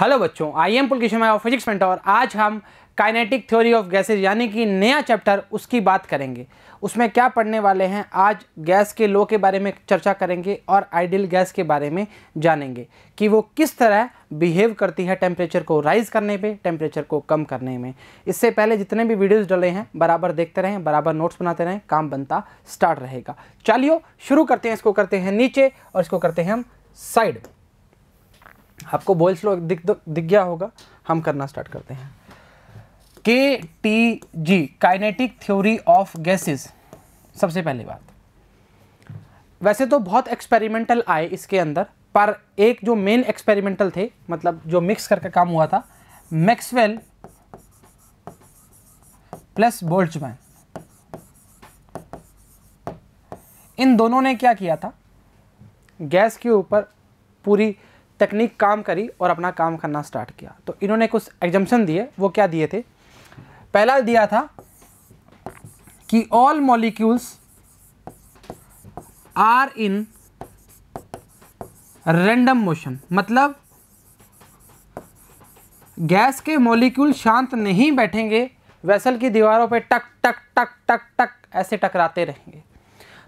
Hello बच्चों I am पुलकिशन मैं physics mentor आज हम काइनेटिक थ्योरी ऑफ गैसेज यानी कि नया चैप्टर उसकी बात करेंगे उसमें क्या पढ़ने वाले हैं आज गैस के लो के बारे में चर्चा करेंगे और आइडियल गैस के बारे में जानेंगे कि वो किस तरह बिहेव करती है टेम्परेचर को राइज़ करने पे टेम्परेचर को कम करने में इससे पहले जितने भी वीडियोस डले हैं बराबर देखते रहें बराबर नोट्स बनाते रहें काम बनता स्टार्ट रहेगा चलिए शुरू करते हैं इसको करते हैं नीचे और इसको करते हैं हम साइड आपको बॉयल स्लो दिख दिख गया होगा हम करना स्टार्ट करते हैं K T G kinetic theory of gases सबसे पहली बात वैसे तो बहुत एक्सपेरिमेंटल आए इसके अंदर पर एक जो मेन एक्सपेरिमेंटल थे मतलब जो मिक्स करके काम हुआ था मैक्सवेल प्लस बोल्टमैन इन दोनों ने क्या किया था गैस के ऊपर पूरी तकनीक काम करी और अपना काम करना स्टार्ट किया तो इन्होंने कुछ एग्जम्पन दिए वो क्या दिए थे पहला दिया था कि all molecules are in random motion मतलब गैस के मॉलिक्यूल शांत नहीं बैठेंगे वेसल की दीवारों पर टक टक टक टक टक ऐसे टकराते रहेंगे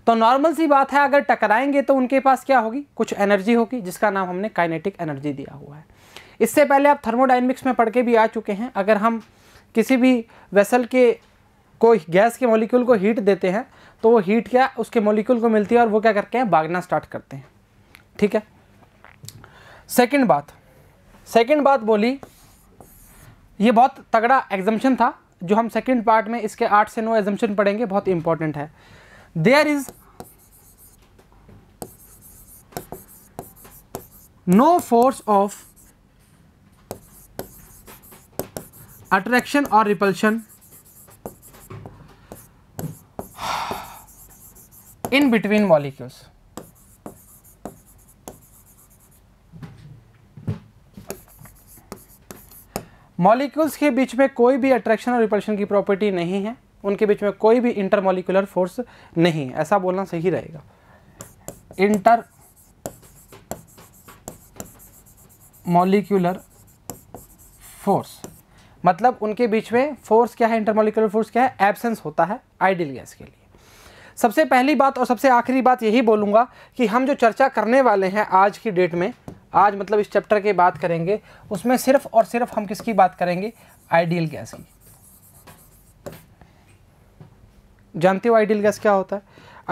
तो नॉर्मल सी बात है अगर टकराएंगे तो उनके पास क्या होगी कुछ एनर्जी होगी जिसका नाम हमने काइनेटिक एनर्जी दिया हुआ है इससे पहले आप थर्मोडाइनमिक्स में पढ़ के भी आ चुके हैं अगर हम किसी भी वेसल के को गैस के मॉलिक्यूल को हीट देते हैं तो वो हीट क्या उसके मॉलिक्यूल को मिलती है और वो क्या करते हैं भागना स्टार्ट करते हैं ठीक है सेकंड बात सेकंड बात बोली ये बहुत तगड़ा एग्जम्पन था जो हम सेकंड पार्ट में इसके आठ से नौ एग्जम्पन पढ़ेंगे बहुत इंपॉर्टेंट है there is no force of attraction or repulsion in between molecules. Molecules के बीच में कोई भी अट्रैक्शन और रिपल्शन की प्रॉपर्टी नहीं है उनके बीच में कोई भी इंटरमोलिकुलर फोर्स नहीं ऐसा बोलना सही रहेगा इंटर मोलिकुलर फोर्स मतलब उनके बीच में फोर्स क्या है इंटरमोलिकुलर फोर्स क्या है एब्सेंस होता है आइडियल गैस के लिए सबसे पहली बात और सबसे आखिरी बात यही बोलूँगा कि हम जो चर्चा करने वाले हैं आज की डेट में आज मतलब इस चैप्टर की बात करेंगे उसमें सिर्फ और सिर्फ हम किसकी बात करेंगे आइडियल गैस की जानते हो आइडियल गैस क्या होता है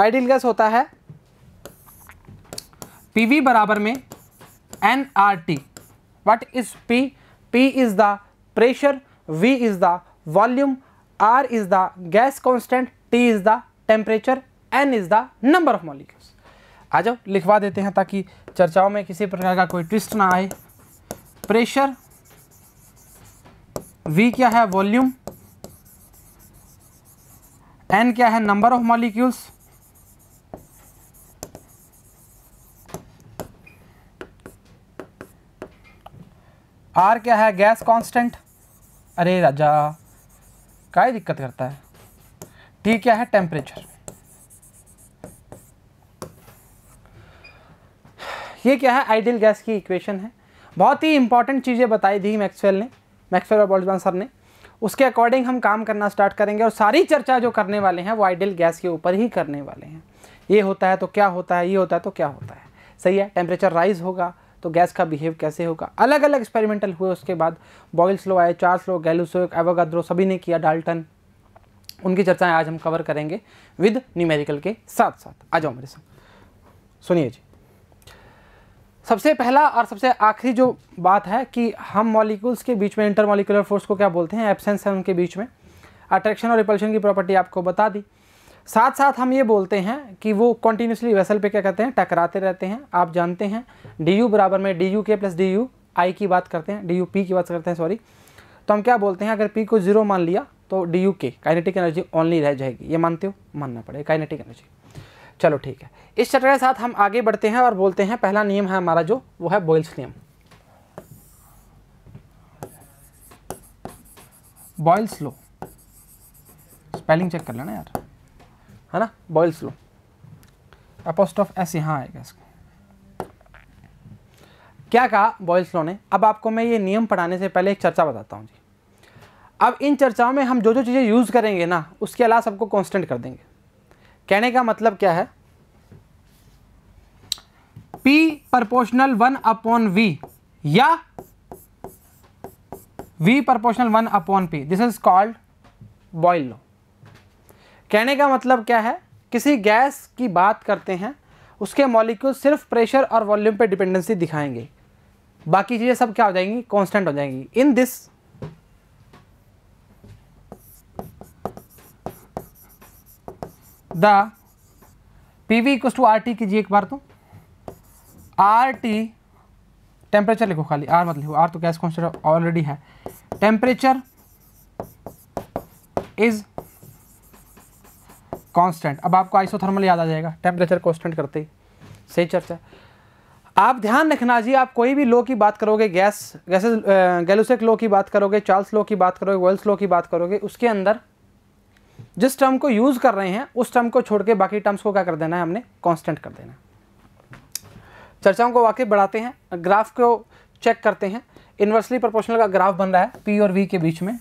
आइडियल गैस होता है पीवी बराबर में N R T what is P P is the pressure V is the volume R is the gas constant T is the temperature N is the number of molecules आ जाओ लिखवा देते हैं ताकि चर्चाओं में किसी प्रकार का कोई ट्विस्ट ना आए प्रेशर वी क्या है वॉल्यूम एन क्या है नंबर ऑफ मॉलिक्यूल्स आर क्या है गैस कांस्टेंट अरे राजा का दिक्कत करता है टी क्या है टेम्परेचर ये क्या है आइडियल गैस की इक्वेशन है बहुत ही इंपॉर्टेंट चीज़ें बताई थी मैक्सवेल ने मैक्सवेल और बोल्टमैन सर ने उसके अकॉर्डिंग हम काम करना स्टार्ट करेंगे और सारी चर्चा जो करने वाले हैं वो आइडियल गैस के ऊपर ही करने वाले हैं ये होता है तो क्या होता है ये होता है तो क्या होता है सही है टेम्परेचर राइज होगा तो गैस का बिहेव कैसे होगा अलग अलग एक्सपेरिमेंटल हुए उसके बाद बॉयल्स लो आए चार्ल्स लो गैलूसो एवोगाद्रो सभी ने किया डाल्टन उनकी चर्चाएं आज हम कवर करेंगे विद न्यूमेरिकल के साथ साथ आ जाओ मेरे साथ सुनिए जी सबसे पहला और सबसे आखिरी जो बात है कि हम मॉलिक्यूल्स के बीच में इंटरमॉलिकुलर फोर्स को क्या बोलते हैं एब्सेंस है उनके बीच में अट्रैक्शन और रिपल्शन की प्रॉपर्टी आपको बता दी साथ साथ हम ये बोलते हैं कि वो कॉन्टीन्यूसली वेसल पे क्या कहते हैं टकराते रहते हैं आप जानते हैं डी यू बराबर में D U K plus D U I की बात करते हैं डी यू पी की बात करते हैं सॉरी तो हम क्या बोलते हैं अगर पी को जीरो मान लिया तो D U K kinetic energy only रह जाएगी ये मानते हो मानना पड़ेगा काइनेटिक एनर्जी चलो ठीक है इस चैप्टर के साथ हम आगे बढ़ते हैं और बोलते हैं पहला नियम है हमारा जो वो है बॉयल्स नियम बॉयल्स लो स्पेलिंग चेक कर लेना यार है ना बॉयल्स लो अपोस्ट ऑफ एस यहाँ आएगा इसको क्या कहा बॉयल्स लो ने अब आपको मैं ये नियम पढ़ाने से पहले एक चर्चा बताता हूँ जी अब इन चर्चाओं में हम जो जो चीज़ें यूज़ करेंगे ना उसके अलावा सबको कॉन्स्टेंट कर देंगे कहने का मतलब क्या है P proportional one upon V या V proportional one upon P this is called Boyle law कहने का मतलब क्या है किसी गैस की बात करते हैं उसके मॉलिक्यूल सिर्फ प्रेशर और वॉल्यूम पे डिपेंडेंसी दिखाएंगे बाकी चीज़ें सब क्या हो जाएंगी कांस्टेंट हो जाएंगी in this the P V equal to R T कीजिए एक बार तो आर टी टेम्परेचर लिखो खाली आर मत लिखो आर तो गैस कॉन्स्टेंट ऑलरेडी है टेम्परेचर इज कांस्टेंट अब आपको आइसोथर्मल याद आ जाएगा टेम्परेचर कांस्टेंट करते ही सही चर्चा आप ध्यान रखना जी आप कोई भी लो की बात करोगे गैस गैसेज गैलोसेक लो की बात करोगे चार्ल्स लो की बात करोगे वेल्स लो की बात करोगे उसके अंदर जिस टर्म को यूज़ कर रहे हैं उस टर्म को छोड़ के बाकी टर्म्स को क्या कर देना है हमने कांस्टेंट कर देना है चर्चाओं को वाकई बढ़ाते हैं ग्राफ को चेक करते हैं इन्वर्सली प्रोपोर्शनल का ग्राफ बन रहा है पी और वी के बीच में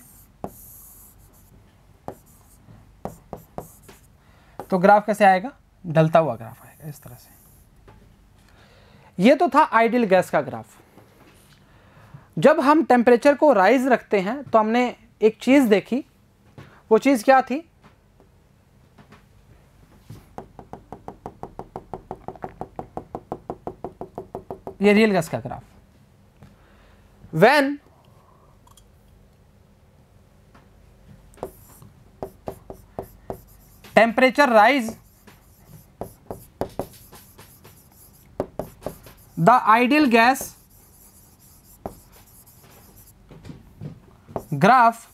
तो ग्राफ कैसे आएगा ढलता हुआ ग्राफ आएगा इस तरह से यह तो था आइडियल गैस का ग्राफ जब हम टेम्परेचर को राइज रखते हैं तो हमने एक चीज़ देखी वो चीज़ क्या थी ये रियल गैस का graph when temperature rise the ideal gas graph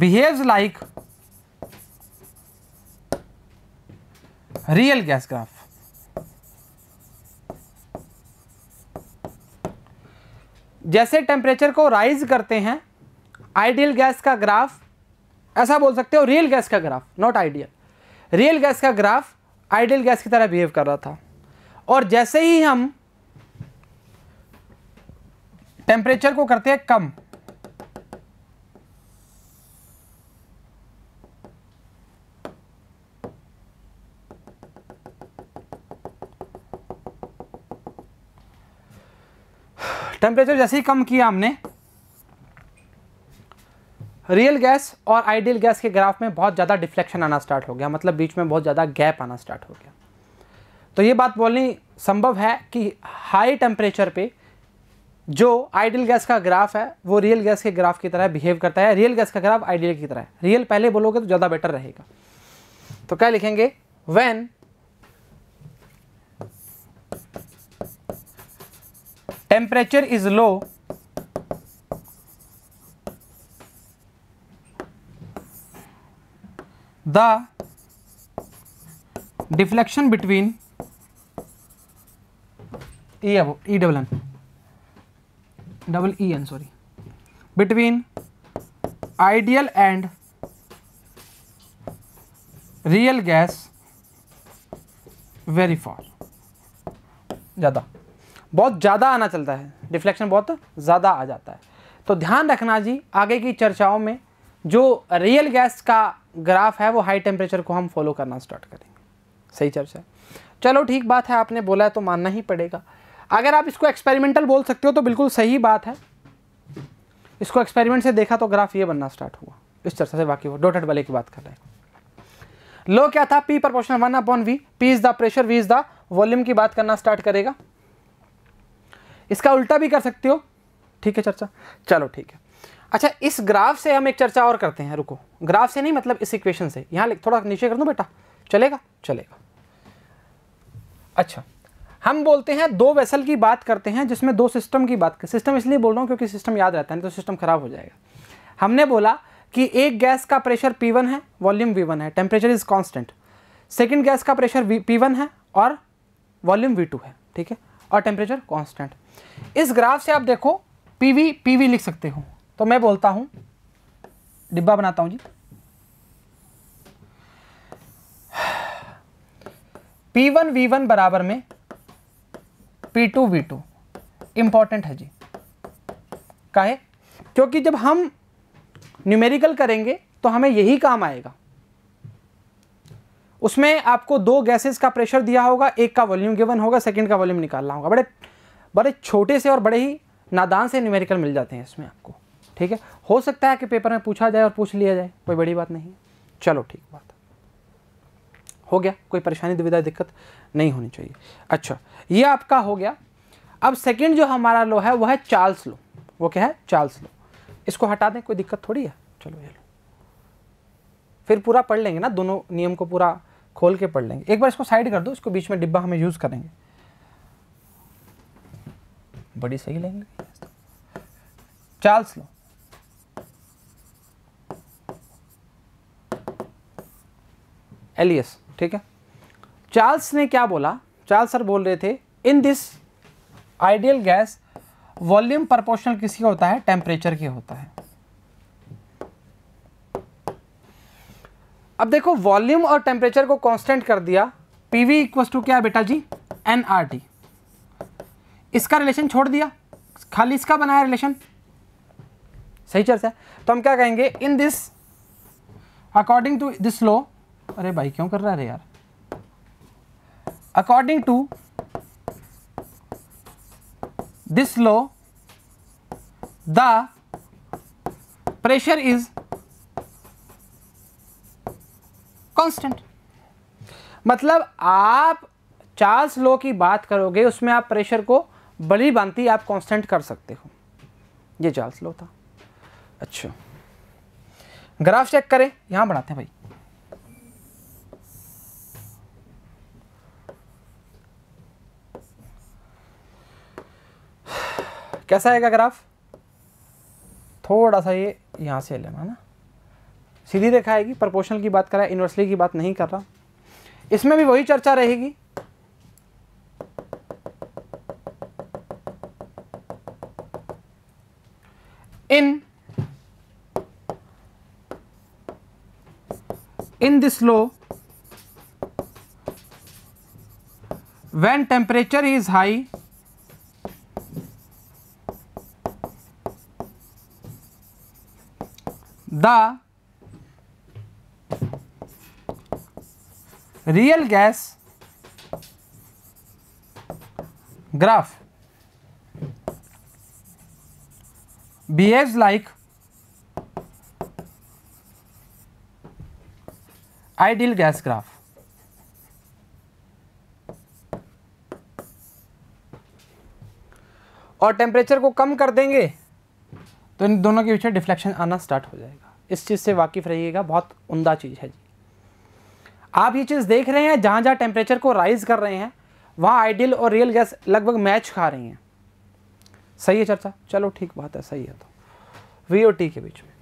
behaves like real gas graph जैसे टेम्परेचर को राइज करते हैं आइडियल गैस का ग्राफ ऐसा बोल सकते हो रियल गैस का graph not ideal real gas का ग्राफ आइडियल गैस की तरह बिहेव कर रहा था और जैसे ही हम टेम्परेचर को करते हैं कम टेम्परेचर जैसे ही कम किया हमने रियल गैस और आइडियल गैस के ग्राफ में बहुत ज़्यादा डिफ्लेक्शन आना स्टार्ट हो गया मतलब बीच में बहुत ज़्यादा गैप आना स्टार्ट हो गया तो ये बात बोलनी संभव है कि हाई टेम्परेचर पे जो आइडियल गैस का ग्राफ है वो रियल गैस के ग्राफ की तरह बिहेव करता है रियल गैस का ग्राफ आइडियल की तरह है रियल पहले बोलोगे तो ज़्यादा बेटर रहेगा तो क्या लिखेंगे when temperature is low the deflection between E एव E double N double E N sorry between ideal and real gas very far ज़्यादा बहुत ज़्यादा आना चलता है डिफ्लेक्शन बहुत ज़्यादा आ जाता है तो ध्यान रखना जी आगे की चर्चाओं में जो रियल गैस का ग्राफ है वो हाई टेम्परेचर को हम फॉलो करना स्टार्ट करेंगे सही चर्चा है चलो ठीक बात है आपने बोला है तो मानना ही पड़ेगा अगर आप इसको एक्सपेरिमेंटल बोल सकते हो तो बिल्कुल सही बात है इसको एक्सपेरिमेंट से देखा तो ग्राफ ये बनना स्टार्ट हुआ इस चर्चा से बाकी हो डोटेड वाले की बात कर रहे हैं लो क्या था P proportional one upon V P is the pressure V is the volume की बात करना स्टार्ट करेगा इसका उल्टा भी कर सकते हो ठीक है चर्चा चलो ठीक है अच्छा इस ग्राफ से हम एक चर्चा और करते हैं रुको ग्राफ से नहीं मतलब इस इक्वेशन से यहाँ थोड़ा नीचे कर दूँ बेटा चलेगा चलेगा अच्छा हम बोलते हैं दो वेसल की बात करते हैं जिसमें दो सिस्टम की बात कर सिस्टम इसलिए बोल रहा हूँ क्योंकि सिस्टम याद रहता है नहीं तो सिस्टम ख़राब हो जाएगा हमने बोला कि एक गैस का प्रेशर P1 है वॉल्यूम V1 है temperature is constant second gas का प्रेशर P1 है और वॉल्यूम V2 है ठीक है और टेम्परेचर कांस्टेंट इस ग्राफ से आप देखो पीवी पीवी लिख सकते हो तो मैं बोलता हूं डिब्बा बनाता हूं जी पी वन वी वन बराबर में P two V two important है जी काहे क्योंकि जब हम न्यूमेरिकल करेंगे तो हमें यही काम आएगा उसमें आपको दो गैसेस का प्रेशर दिया होगा एक का वॉल्यूम गिवन होगा सेकंड का वॉल्यूम निकालना होगा बड़े बड़े छोटे से और बड़े ही नादान से न्यूमेरिकल मिल जाते हैं इसमें आपको ठीक है हो सकता है कि पेपर में पूछा जाए और पूछ लिया जाए कोई बड़ी बात नहीं चलो ठीक बात हो गया कोई परेशानी दुविधा दिक्कत नहीं होनी चाहिए अच्छा ये आपका हो गया अब सेकंड जो हमारा लो है वो है चार्ल्स लो वो क्या है चार्ल्स लो इसको हटा दें कोई दिक्कत थोड़ी है चलो ये लो फिर पूरा पढ़ लेंगे ना दोनों नियम को पूरा खोल के पढ़ लेंगे एक बार इसको साइड कर दो इसको बीच में डिब्बा हमें यूज़ करेंगे बड़ी सही लैंग्वेज चार्ल्स लॉ एलियस ठीक है चार्ल्स ने क्या बोला चार्ल्स सर बोल रहे थे in this ideal gas volume proportional किसी का होता है टेम्परेचर के होता है अब देखो वॉल्यूम और टेम्परेचर को कांस्टेंट कर दिया पीवी इक्वल टू क्या बेटा जी एनआरटी इसका रिलेशन छोड़ दिया खाली इसका बनाया रिलेशन सही चर्चा है तो हम क्या कहेंगे in this according to this law अरे भाई क्यों कर रहा है यार according to this law the pressure is constant मतलब आप चार्ल्स लॉ की बात करोगे उसमें आप प्रेशर को बड़ी बांती आप कांस्टेंट कर सकते हो ये जाल स्लो था अच्छा ग्राफ चेक करें यहां बढ़ाते हैं भाई कैसा आएगा ग्राफ थोड़ा सा ये यहां से लेना ना सीधी रेखा आएगी प्रोपोर्शनल की बात कर रहा है इन्वर्सली की बात नहीं कर रहा इसमें भी वही चर्चा रहेगी in this law when temperature is high the real gas graph behaves like ideal gas graph और टेम्परेचर को कम कर देंगे तो इन दोनों के बीच में डिफ्लेक्शन आना स्टार्ट हो जाएगा इस चीज़ से वाकिफ़ रहिएगा बहुत उमदा चीज़ है जी आप ये चीज़ देख रहे हैं जहाँ जहाँ टेम्परेचर को राइज कर रहे हैं वहाँ आइडियल और रियल गैस लगभग मैच खा रही हैं सही है चर्चा चलो ठीक बात है सही है तो वी और टी के बीच में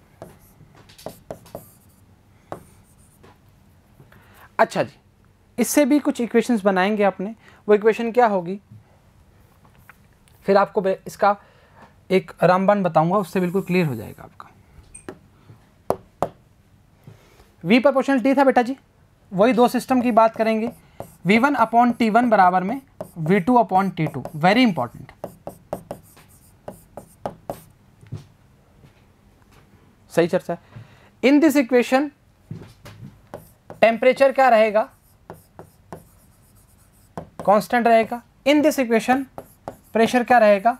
अच्छा जी इससे भी कुछ इक्वेशंस बनाएंगे आपने वो इक्वेशन क्या होगी फिर आपको इसका एक रामबान बताऊंगा उससे बिल्कुल क्लियर हो जाएगा आपका वी प्रपोर्शनल टी था बेटा जी वही दो सिस्टम की बात करेंगे V one upon T one बराबर में V two upon T two very important सही चर्चा इन दिस इक्वेशन टेम्परेचर क्या रहेगा कांस्टेंट रहेगा इन दिस इक्वेशन प्रेशर क्या रहेगा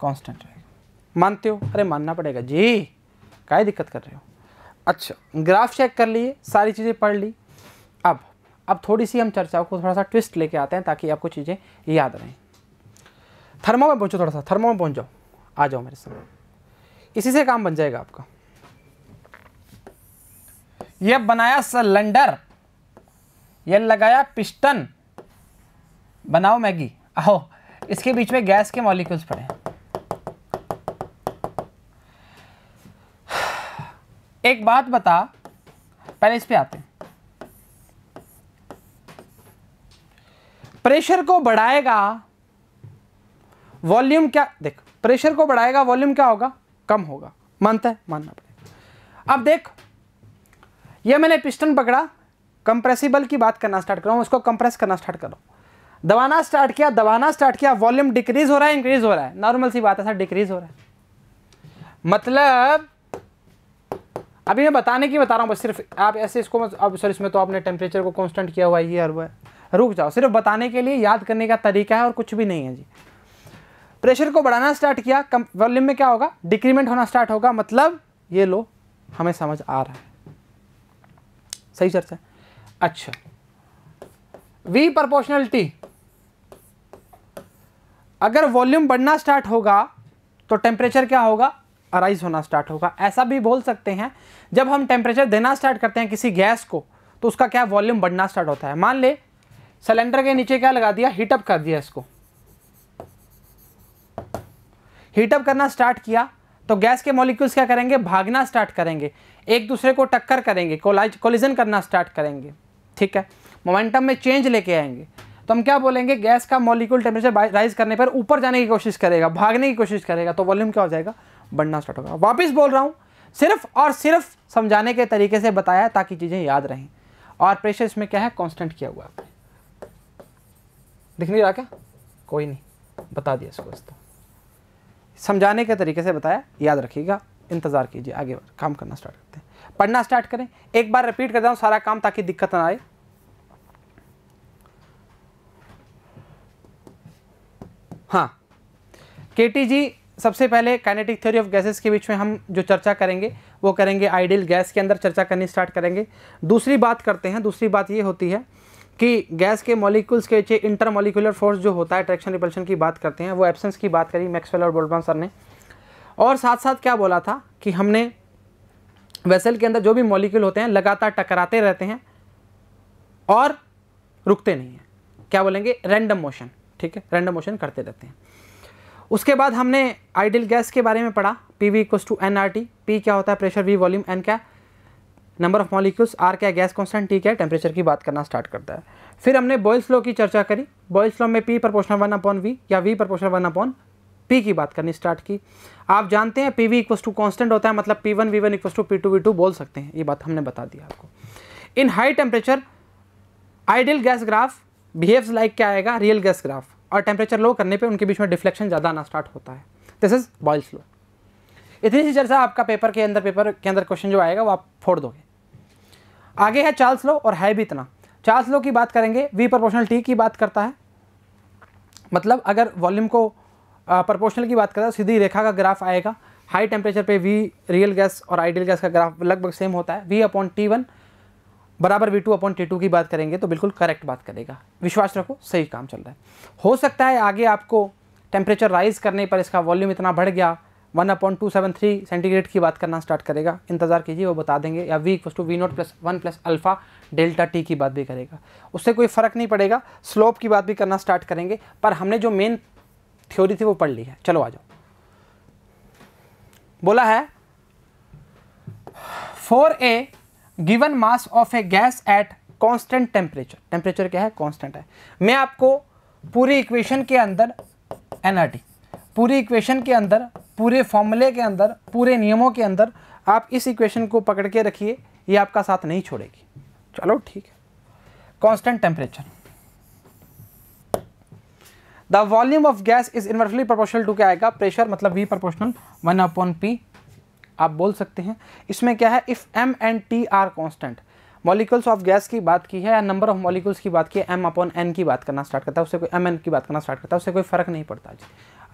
कांस्टेंट रहेगा मानते हो अरे मानना पड़ेगा जी क्या दिक्कत कर रहे हो अच्छा ग्राफ चेक कर लिए सारी चीज़ें पढ़ ली अब अब थोड़ी सी हम चर्चा को थोड़ा सा ट्विस्ट लेके आते हैं ताकि आपको चीज़ें याद रहें थर्मो में पहुँचो थोड़ा सा थर्मो में पहुँच जाओ आ जाओ मेरे सामने इसी से काम बन जाएगा आपका यह बनाया सिलेंडर यह लगाया पिस्टन बनाओ मैगी आहो इसके बीच में गैस के मॉलिक्यूल्स पड़े एक बात बता पहले इस पे आते हैं प्रेशर को बढ़ाएगा वॉल्यूम क्या देख प्रेशर को बढ़ाएगा वॉल्यूम क्या होगा कम होगा मानता है मानना पड़ेगा अब देख ये मैंने पिस्टन पकड़ा कंप्रेसिबल की बात करना स्टार्ट कर रहा हूँ उसको कंप्रेस करना स्टार्ट कर रहा दबाना स्टार्ट किया दबाना स्टार्ट किया वॉल्यूम डिक्रीज हो रहा है इंक्रीज हो रहा है नॉर्मल सी बात है सर डिक्रीज हो रहा है मतलब अभी मैं बताने की बता रहा हूँ बस सिर्फ आप ऐसे इसको अब सर इसमें तो आपने टेम्परेचर को कॉन्स्टेंट किया हुआ है ये और वो रुक जाओ सिर्फ बताने के लिए याद करने का तरीका है और कुछ भी नहीं है जी प्रेशर को बढ़ाना स्टार्ट किया वॉल्यूम में क्या होगा डिक्रीमेंट होना स्टार्ट होगा मतलब ये लो हमें समझ आ रहा है सही चर्चा है अच्छा वी प्रपोर्शनल टी अगर वॉल्यूम बढ़ना स्टार्ट होगा तो टेम्परेचर क्या होगा अराइज होना स्टार्ट होगा ऐसा भी बोल सकते हैं जब हम टेम्परेचर देना स्टार्ट करते हैं किसी गैस को तो उसका क्या वॉल्यूम बढ़ना स्टार्ट होता है मान ले सिलेंडर के नीचे क्या लगा दिया हीटअप कर दिया इसको हीटअप करना स्टार्ट किया तो गैस के मॉलिक्यूल्स क्या करेंगे भागना स्टार्ट करेंगे एक दूसरे को टक्कर करेंगे कोलाइज कोलिजन करना स्टार्ट करेंगे ठीक है मोमेंटम में चेंज लेके आएंगे तो हम क्या बोलेंगे गैस का मॉलिक्यूल टेम्परेचर राइज करने पर ऊपर जाने की कोशिश करेगा भागने की कोशिश करेगा तो वॉल्यूम क्या हो जाएगा बढ़ना स्टार्ट होगा वापस बोल रहा हूँ सिर्फ और सिर्फ समझाने के तरीके से बताया ताकि चीज़ें याद रहें और प्रेशर इसमें क्या है कॉन्स्टेंट किया हुआ है दिख नहीं रहा क्या कोई नहीं बता दिया इसको इस तो समझाने के तरीके से बताया याद रखिएगा इंतज़ार कीजिए आगे काम करना स्टार्ट करते हैं पढ़ना स्टार्ट करें एक बार रिपीट कर हूँ सारा काम ताकि दिक्कत ना आए हाँ के टी जी सबसे पहले काइनेटिक थ्योरी ऑफ गैसेस के बीच में हम जो चर्चा करेंगे वो करेंगे आइडियल गैस के अंदर चर्चा करनी स्टार्ट करेंगे दूसरी बात करते हैं दूसरी बात ये होती है कि गैस के मॉलिक्यूल्स के नीचे इंटर मॉलिकुलर फोर्स जो होता है अट्रैक्शन रिपल्शन की बात करते हैं वो एब्सेंस की बात करी मैक्सवेल और बोल्टमैन सर ने और साथ साथ क्या बोला था कि हमने वेसल के अंदर जो भी मॉलिक्यूल होते हैं लगातार टकराते रहते हैं और रुकते नहीं हैं क्या बोलेंगे रैंडम मोशन ठीक है रैंडम मोशन करते रहते हैं उसके बाद हमने आइडियल गैस के बारे में पढ़ा P V equal to N R T P क्या होता है प्रेशर वी वॉल्यूम एन क्या नंबर ऑफ मॉलिक्यूल्स आर क्या गैस कॉन्स्टेंट टी क्या टेम्परेचर की बात करना स्टार्ट करता है फिर हमने बॉयल्स लॉ की चर्चा करी बॉयल्स लॉ में P proportional one upon V या V proportional one upon P की बात करनी स्टार्ट की आप जानते हैं P V equals to constant होता है मतलब P one V one equals to P two V two बोल सकते हैं ये बात हमने बता दी आपको in high temperature ideal gas graph behaves like क्या आएगा रियल गैस ग्राफ और टेम्परेचर लो करने पे उनके बीच में डिफ्लेक्शन ज़्यादा आना स्टार्ट होता है दिस इज बॉयल्स लो इतनी सी चर्चा आपका पेपर के अंदर पेपर के अंदर क्वेश्चन जो आएगा वो आप फोड़ दोगे आगे है चार्ल्स लो और है भी इतना चार्ल्स लो की बात करेंगे वी प्रोपोर्शनल टी की बात करता है मतलब अगर वॉल्यूम को प्रोपोर्शनल की बात करें तो सीधी रेखा का ग्राफ आएगा हाई टेम्परेचर पे वी रियल गैस और आइडियल गैस का ग्राफ लगभग सेम होता है वी अपॉन टी वन बराबर V two upon T two की बात करेंगे तो बिल्कुल करेक्ट बात करेगा विश्वास रखो सही काम चल रहा है हो सकता है आगे आपको टेम्परेचर राइज करने पर इसका वॉल्यूम इतना बढ़ गया one upon two seven three centigrade की बात करना स्टार्ट करेगा इंतजार कीजिए वो बता देंगे या V equals to V naught plus one plus alpha delta T की बात भी करेगा उससे कोई फ़र्क नहीं पड़ेगा स्लोप की बात भी करना स्टार्ट करेंगे पर हमने जो मेन थ्योरी थी वो पढ़ ली है चलो आ जाओ बोला है for a given mass of a gas at constant temperature temperature क्या है कॉन्स्टेंट है मैं आपको पूरी इक्वेशन के अंदर एनआरटी पूरी इक्वेशन के अंदर पूरे फॉर्मूले के अंदर पूरे नियमों के अंदर आप इस इक्वेशन को पकड़ के रखिए ये आपका साथ नहीं छोड़ेगी चलो ठीक है constant temperature the volume of gas is inversely proportional to क्या आएगा प्रेशर मतलब V proportional one upon P आप बोल सकते हैं इसमें क्या है if M and T are constant molecules of gas की बात की है या नंबर ऑफ मॉलिकल्स की बात की है एम अपॉन एन की बात करना स्टार्ट करता है उससे कोई एम एन की बात करना स्टार्ट करता है उससे कोई फर्क नहीं पड़ता जी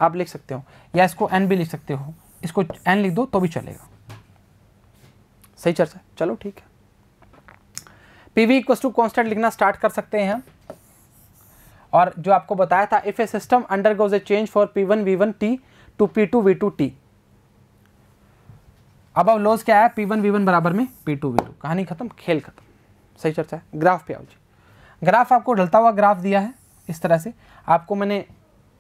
आप लिख सकते हो या इसको एन भी लिख सकते हो इसको एन लिख दो तो भी चलेगा सही चर्चा चलो ठीक है P V equals to constant लिखना स्टार्ट कर सकते हैं और जो आपको बताया था if a system undergoes a change for P one V one T to P two V two T अब अब लॉज क्या है पी वन वी वन बराबर में पी टू वी टू कहानी खत्म खेल खत्म सही चर्चा है ग्राफ पे आओ जी ग्राफ आपको ढलता हुआ ग्राफ दिया है इस तरह से आपको मैंने